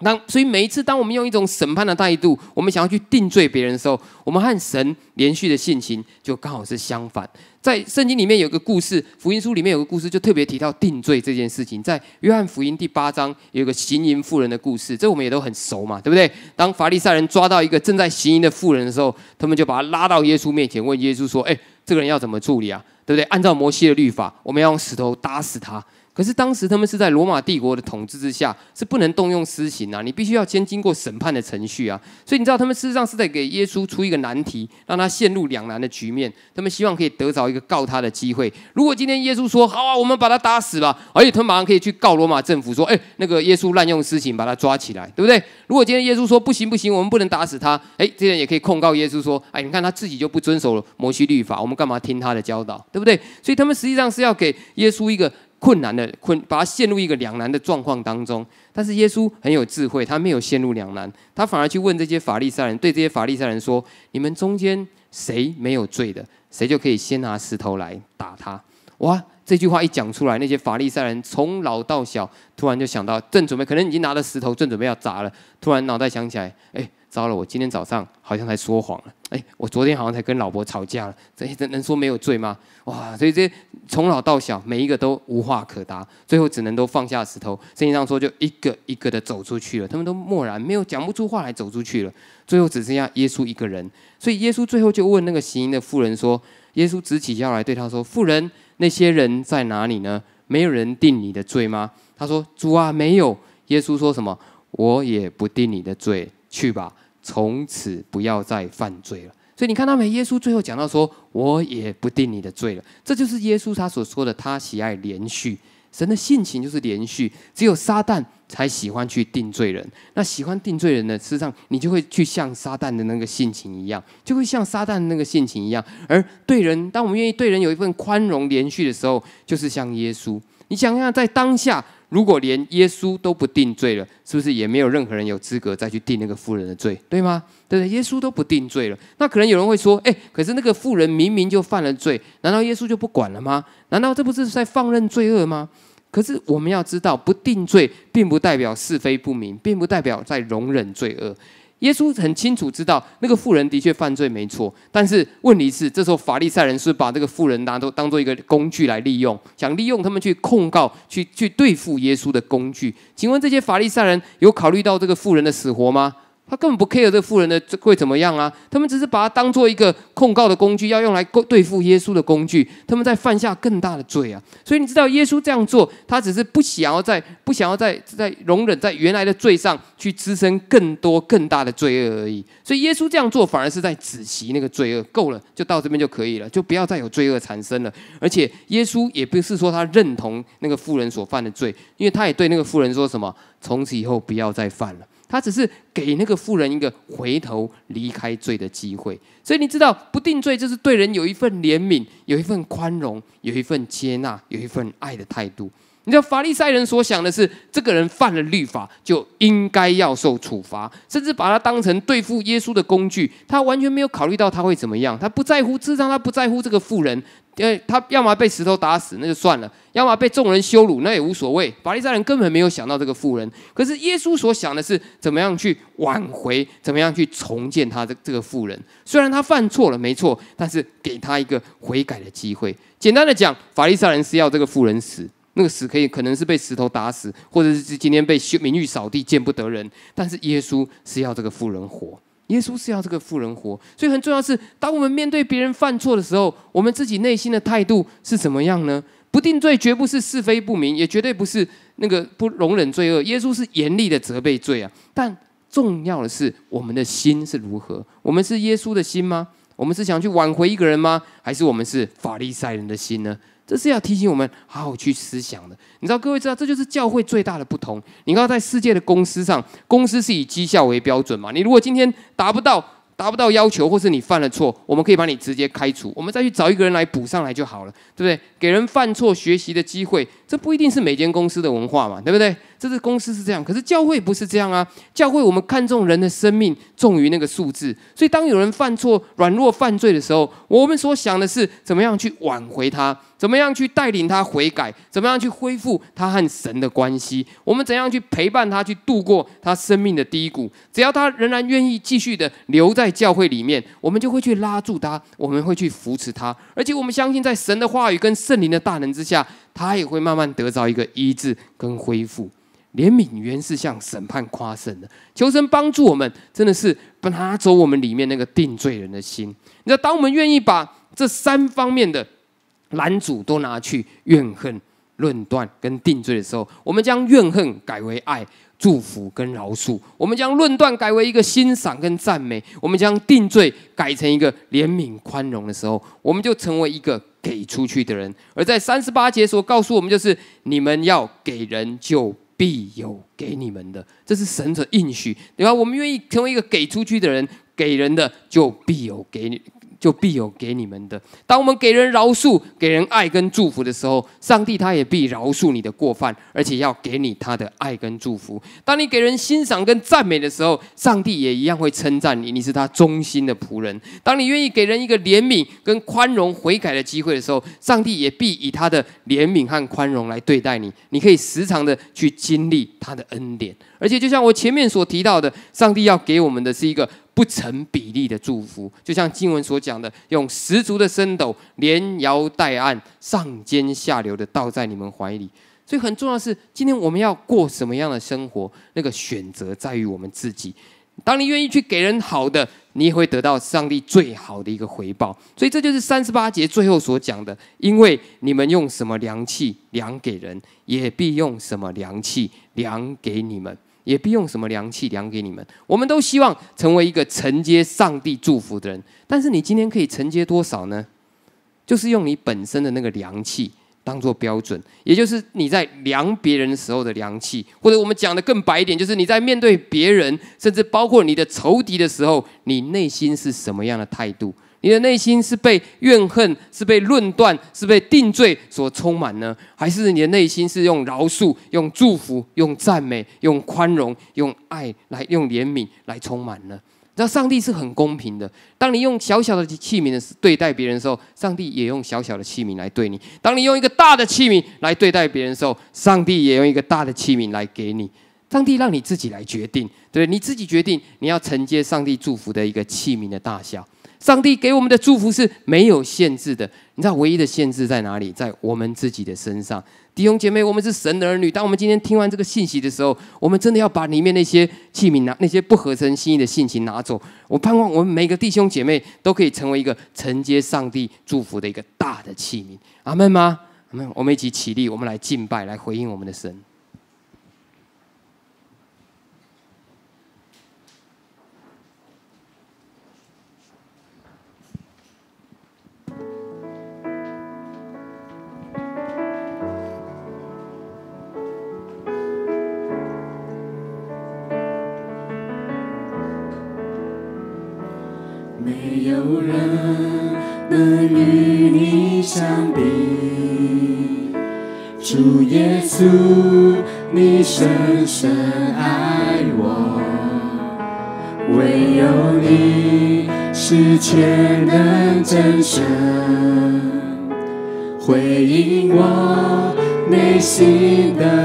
那所以每一次，当我们用一种审判的态度，我们想要去定罪别人的时候，我们和神连续的性情就刚好是相反。在圣经里面有个故事，福音书里面有个故事，就特别提到定罪这件事情。在约翰福音第八章有一个行淫妇人的故事，这我们也都很熟嘛，对不对？当法利赛人抓到一个正在行淫的妇人的时候，他们就把他拉到耶稣面前，问耶稣说：“哎，这个人要怎么处理啊？对不对？按照摩西的律法，我们要用石头打死他。”可是当时他们是在罗马帝国的统治之下，是不能动用私刑啊！你必须要先经过审判的程序啊！所以你知道他们事实上是在给耶稣出一个难题，让他陷入两难的局面。他们希望可以得着一个告他的机会。如果今天耶稣说：“好啊，我们把他打死吧！”而且他马上可以去告罗马政府说：“哎，那个耶稣滥用私刑，把他抓起来，对不对？”如果今天耶稣说：“不行，不行，我们不能打死他！”哎，这样也可以控告耶稣说：“哎，你看他自己就不遵守摩西律法，我们干嘛听他的教导，对不对？”所以他们实际上是要给耶稣一个。困难的困，把他陷入一个两难的状况当中。但是耶稣很有智慧，他没有陷入两难，他反而去问这些法利赛人，对这些法利赛人说：“你们中间谁没有罪的，谁就可以先拿石头来打他。”哇，这句话一讲出来，那些法利赛人从老到小，突然就想到，正准备可能已经拿了石头，正准备要砸了，突然脑袋想起来，哎。糟了，我今天早上好像才说谎了。哎，我昨天好像才跟老婆吵架了。这这能说没有罪吗？哇，所以这从老到小，每一个都无话可答，最后只能都放下石头。圣经上说，就一个一个的走出去了。他们都默然，没有讲不出话来走出去了。最后只剩下耶稣一个人。所以耶稣最后就问那个行淫的妇人说：“耶稣直起腰来对他说，妇人，那些人在哪里呢？没有人定你的罪吗？”他说：“主啊，没有。”耶稣说什么：“我也不定你的罪，去吧。”从此不要再犯罪了。所以你看他没？耶稣最后讲到说：“我也不定你的罪了。”这就是耶稣他所说的，他喜爱连续。神的性情就是连续，只有撒旦才喜欢去定罪人。那喜欢定罪人的，事实上你就会去像撒旦的那个性情一样，就会像撒旦那个性情一样。而对人，当我们愿意对人有一份宽容、连续的时候，就是像耶稣。你想想，在当下。如果连耶稣都不定罪了，是不是也没有任何人有资格再去定那个妇人的罪，对吗？对不对？耶稣都不定罪了，那可能有人会说：，哎，可是那个妇人明明就犯了罪，难道耶稣就不管了吗？难道这不是在放任罪恶吗？可是我们要知道，不定罪并不代表是非不明，并不代表在容忍罪恶。耶稣很清楚知道那个富人的确犯罪没错，但是问题是，这时候法利赛人是把这个富人拿都当做一个工具来利用，想利用他们去控告、去去对付耶稣的工具。请问这些法利赛人有考虑到这个富人的死活吗？他根本不 care 这富人的会怎么样啊？他们只是把它当做一个控告的工具，要用来对付耶稣的工具。他们在犯下更大的罪啊！所以你知道，耶稣这样做，他只是不想要在不想要在在容忍在原来的罪上去滋生更多更大的罪恶而已。所以耶稣这样做，反而是在止息那个罪恶，够了，就到这边就可以了，就不要再有罪恶产生了。而且耶稣也不是说他认同那个富人所犯的罪，因为他也对那个富人说什么：从此以后不要再犯了。他只是给那个富人一个回头离开罪的机会，所以你知道，不定罪就是对人有一份怜悯，有一份宽容，有一份接纳，有一份爱的态度。你知道法利赛人所想的是，这个人犯了律法，就应该要受处罚，甚至把他当成对付耶稣的工具。他完全没有考虑到他会怎么样，他不在乎，至少他不在乎这个富人，因为他要么被石头打死那就算了，要么被众人羞辱那也无所谓。法利赛人根本没有想到这个富人。可是耶稣所想的是，怎么样去挽回，怎么样去重建他的这个富人。虽然他犯错了，没错，但是给他一个悔改的机会。简单的讲，法利赛人是要这个富人死。那个死可以可能是被石头打死，或者是今天被修名誉扫地见不得人。但是耶稣是要这个富人活，耶稣是要这个富人活。所以很重要是，当我们面对别人犯错的时候，我们自己内心的态度是怎么样呢？不定罪绝不是是非不明，也绝对不是那个不容忍罪恶。耶稣是严厉的责备罪啊，但重要的是我们的心是如何？我们是耶稣的心吗？我们是想去挽回一个人吗？还是我们是法利赛人的心呢？这是要提醒我们好好去思想的。你知道，各位知道，这就是教会最大的不同。你看在世界的公司上，公司是以绩效为标准嘛？你如果今天达不到、达不到要求，或是你犯了错，我们可以把你直接开除，我们再去找一个人来补上来就好了，对不对？给人犯错学习的机会，这不一定是每间公司的文化嘛，对不对？这是公司是这样，可是教会不是这样啊！教会我们看重人的生命，重于那个数字。所以，当有人犯错、软弱犯罪的时候，我们所想的是怎么样去挽回他，怎么样去带领他悔改，怎么样去恢复他和神的关系。我们怎样去陪伴他，去度过他生命的低谷？只要他仍然愿意继续的留在教会里面，我们就会去拉住他，我们会去扶持他，而且我们相信，在神的话语跟圣灵的大能之下。他也会慢慢得到一个医治跟恢复。怜悯原是向审判夸胜的，求神帮助我们，真的是拿走我们里面那个定罪人的心。你知道，当我们愿意把这三方面的男主都拿去怨恨、论断跟定罪的时候，我们将怨恨改为爱。祝福跟饶恕，我们将论断改为一个欣赏跟赞美，我们将定罪改成一个怜悯宽容的时候，我们就成为一个给出去的人。而在三十八节所告诉我们，就是你们要给人，就必有给你们的，这是神的应许，对吧？我们愿意成为一个给出去的人，给人的就必有给你。就必有给你们的。当我们给人饶恕、给人爱跟祝福的时候，上帝他也必饶恕你的过犯，而且要给你他的爱跟祝福。当你给人欣赏跟赞美的时候，上帝也一样会称赞你，你是他忠心的仆人。当你愿意给人一个怜悯跟宽容悔改的机会的时候，上帝也必以他的怜悯和宽容来对待你。你可以时常的去经历他的恩典，而且就像我前面所提到的，上帝要给我们的是一个。不成比例的祝福，就像经文所讲的，用十足的升斗连摇带按上尖下流的倒在你们怀里。所以很重要的是，今天我们要过什么样的生活，那个选择在于我们自己。当你愿意去给人好的，你也会得到上帝最好的一个回报。所以这就是三十八节最后所讲的：因为你们用什么良气量给人，也必用什么良气量给你们。也不用什么良器量给你们，我们都希望成为一个承接上帝祝福的人。但是你今天可以承接多少呢？就是用你本身的那个良器当做标准，也就是你在量别人的时候的良器，或者我们讲的更白一点，就是你在面对别人，甚至包括你的仇敌的时候，你内心是什么样的态度？你的内心是被怨恨、是被论断、是被定罪所充满呢，还是你的内心是用饶恕、用祝福、用赞美、用宽容、用爱来、用怜悯来充满呢？那上帝是很公平的。当你用小小的器皿的对待别人的时候，上帝也用小小的器皿来对你；当你用一个大的器皿来对待别人的时候，上帝也用一个大的器皿来给你。上帝让你自己来决定，对，你自己决定你要承接上帝祝福的一个器皿的大小。上帝给我们的祝福是没有限制的，你知道唯一的限制在哪里？在我们自己的身上。弟兄姐妹，我们是神的儿女。当我们今天听完这个信息的时候，我们真的要把里面那些器皿拿，那些不合神心意的性情拿走。我盼望我们每个弟兄姐妹都可以成为一个承接上帝祝福的一个大的器皿。阿门吗？阿门。我们一起起立，我们来敬拜，来回应我们的神。我内心的。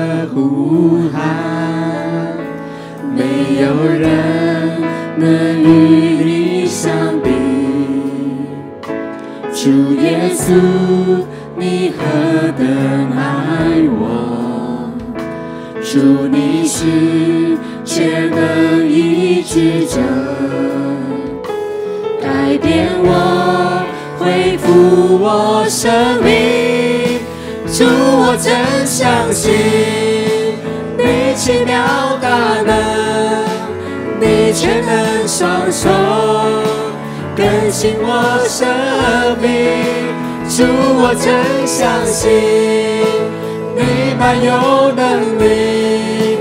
心，你满有能力，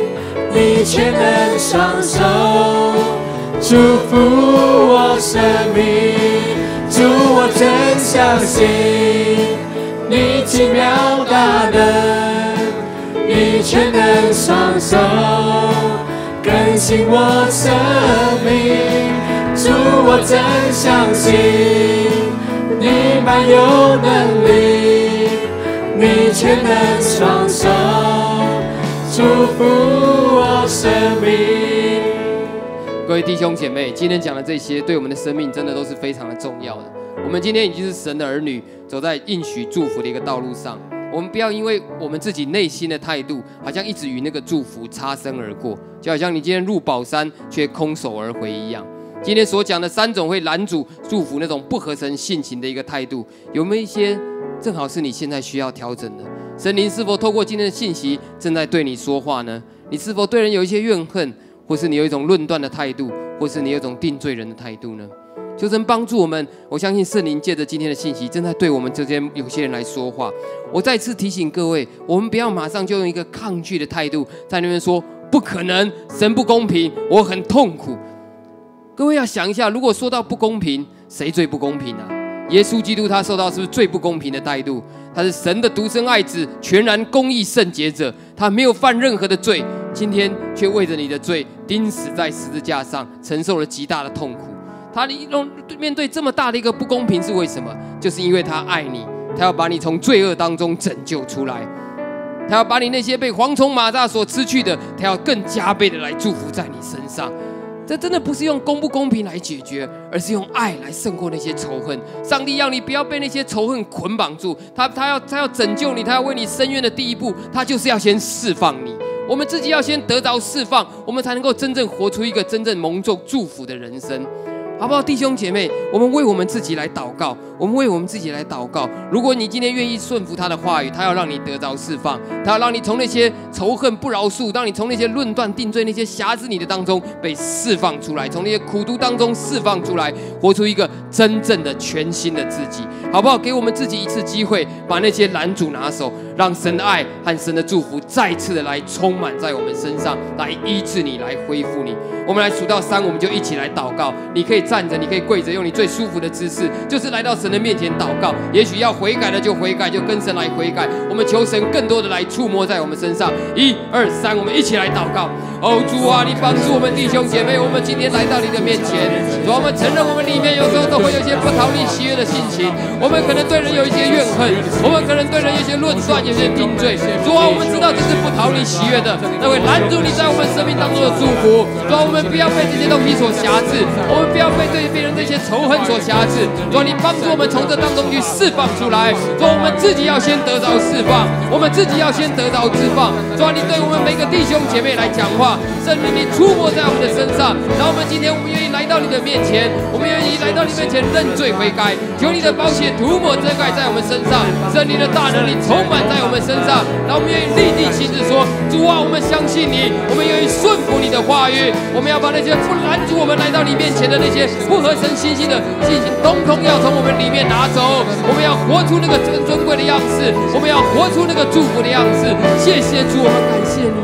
你全能双手祝福我生命，祝我真相信，你奇妙大能，你全能双手更新我生命，祝我真相信，你满有能力。你却能双手，祝福我生命。各位弟兄姐妹，今天讲的这些，对我们的生命真的都是非常的重要。的，我们今天已经是神的儿女，走在应许祝福的一个道路上。我们不要因为我们自己内心的态度，好像一直与那个祝福擦身而过，就好像你今天入宝山却空手而回一样。今天所讲的三种会拦阻祝福那种不合神性情的一个态度，有没有一些？正好是你现在需要调整的。神灵是否透过今天的信息正在对你说话呢？你是否对人有一些怨恨，或是你有一种论断的态度，或是你有一种定罪人的态度呢？求神帮助我们。我相信圣灵借着今天的信息正在对我们这些有些人来说话。我再次提醒各位，我们不要马上就用一个抗拒的态度在那边说不可能，神不公平，我很痛苦。各位要想一下，如果说到不公平，谁最不公平呢？耶稣基督他受到是不是最不公平的待遇？他是神的独生爱子，全然公义圣洁者，他没有犯任何的罪，今天却为着你的罪钉死在十字架上，承受了极大的痛苦。他用面对这么大的一个不公平是为什么？就是因为他爱你，他要把你从罪恶当中拯救出来，他要把你那些被蝗虫马蚱所吃去的，他要更加倍的来祝福在你身上。这真的不是用公不公平来解决，而是用爱来胜过那些仇恨。上帝要你不要被那些仇恨捆绑住，他他要他要拯救你，他要为你伸冤的第一步，他就是要先释放你。我们自己要先得到释放，我们才能够真正活出一个真正蒙受祝福的人生。好不好，弟兄姐妹，我们为我们自己来祷告，我们为我们自己来祷告。如果你今天愿意顺服他的话语，他要让你得着释放，他要让你从那些仇恨不饶恕，让你从那些论断定罪那些瑕制你的当中被释放出来，从那些苦毒当中释放出来，活出一个真正的全新的自己。好不好？给我们自己一次机会，把那些拦阻拿走，让神的爱和神的祝福再次的来充满在我们身上，来医治你，来恢复你。我们来数到三，我们就一起来祷告。你可以站着，你可以跪着，用你最舒服的姿势，就是来到神的面前祷告。也许要悔改的就悔改，就跟神来悔改。我们求神更多的来触摸在我们身上。一二三，我们一起来祷告。哦，主啊，你帮助我们弟兄姐妹，我们今天来到你的面前。主啊，我们承认我们里面有时候都会有一些不讨你喜悦的心情。我们可能对人有一些怨恨，我们可能对人有些论断、有些定罪。主啊，我们知道这是不逃离喜悦的。那位拦住你在我们生命当中的祝福。主啊，我们不要被这些东西所辖制，我们不要被对别人这些仇恨所辖制。主啊，你帮助我们从这当中去释放出来。主啊，我们自己要先得到释放，我们自己要先得到释放。主啊，你对我们每个弟兄姐妹来讲话，证明你触摸在我们的身上。然后我们今天我们愿意。到你的面前，我们愿意来到你面前认罪悔改，求你的宝血涂抹遮盖在我们身上，圣灵的大能力充满在我们身上，然后我们愿意立地起誓说：主啊，我们相信你，我们愿意顺服你的话语，我们要把那些不拦阻我们来到你面前的那些不合神心意的进行，通通要从我们里面拿走。我们要活出那个尊尊贵的样式，我们要活出那个祝福的样式。谢谢主，我们感谢你。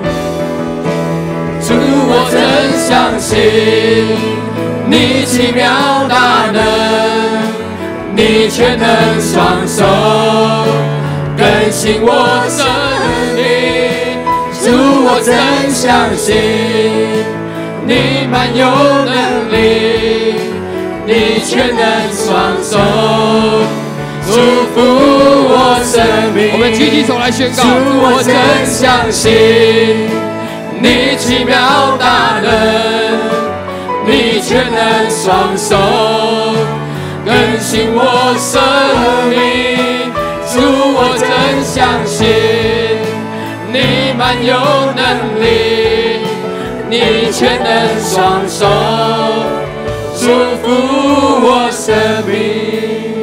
主，我真相信。你奇妙大能，你全能双手更新我生命，主我真相信，你满有能力，你全能双手祝福我生命。我们举起手来宣告，主我真相信，你奇妙大能。全能双手更新我生命，主我真相信你满有能力，你全能双手祝福我生命。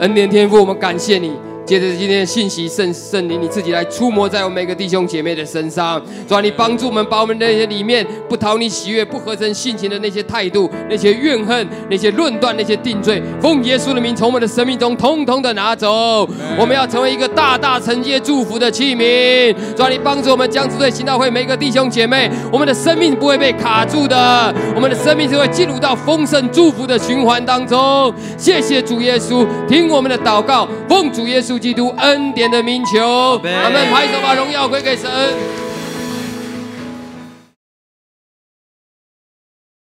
恩典天赋，我们感谢你。借着今天的信息圣圣灵，你自己来触摸在我们每个弟兄姐妹的身上，主啊，你帮助我们，把我们那些里面不讨你喜悦、不合神性情的那些态度、那些怨恨、那些论断、那些定罪，奉耶稣的名从我们的生命中通通的拿走。我们要成为一个大大承接祝福的器皿，主啊，你帮助我们将之对行道会每个弟兄姐妹，我们的生命不会被卡住的，我们的生命是会进入到丰盛祝福的循环当中。谢谢主耶稣，听我们的祷告，奉主耶稣。基督恩典的名求，咱们拍手把荣耀归给神。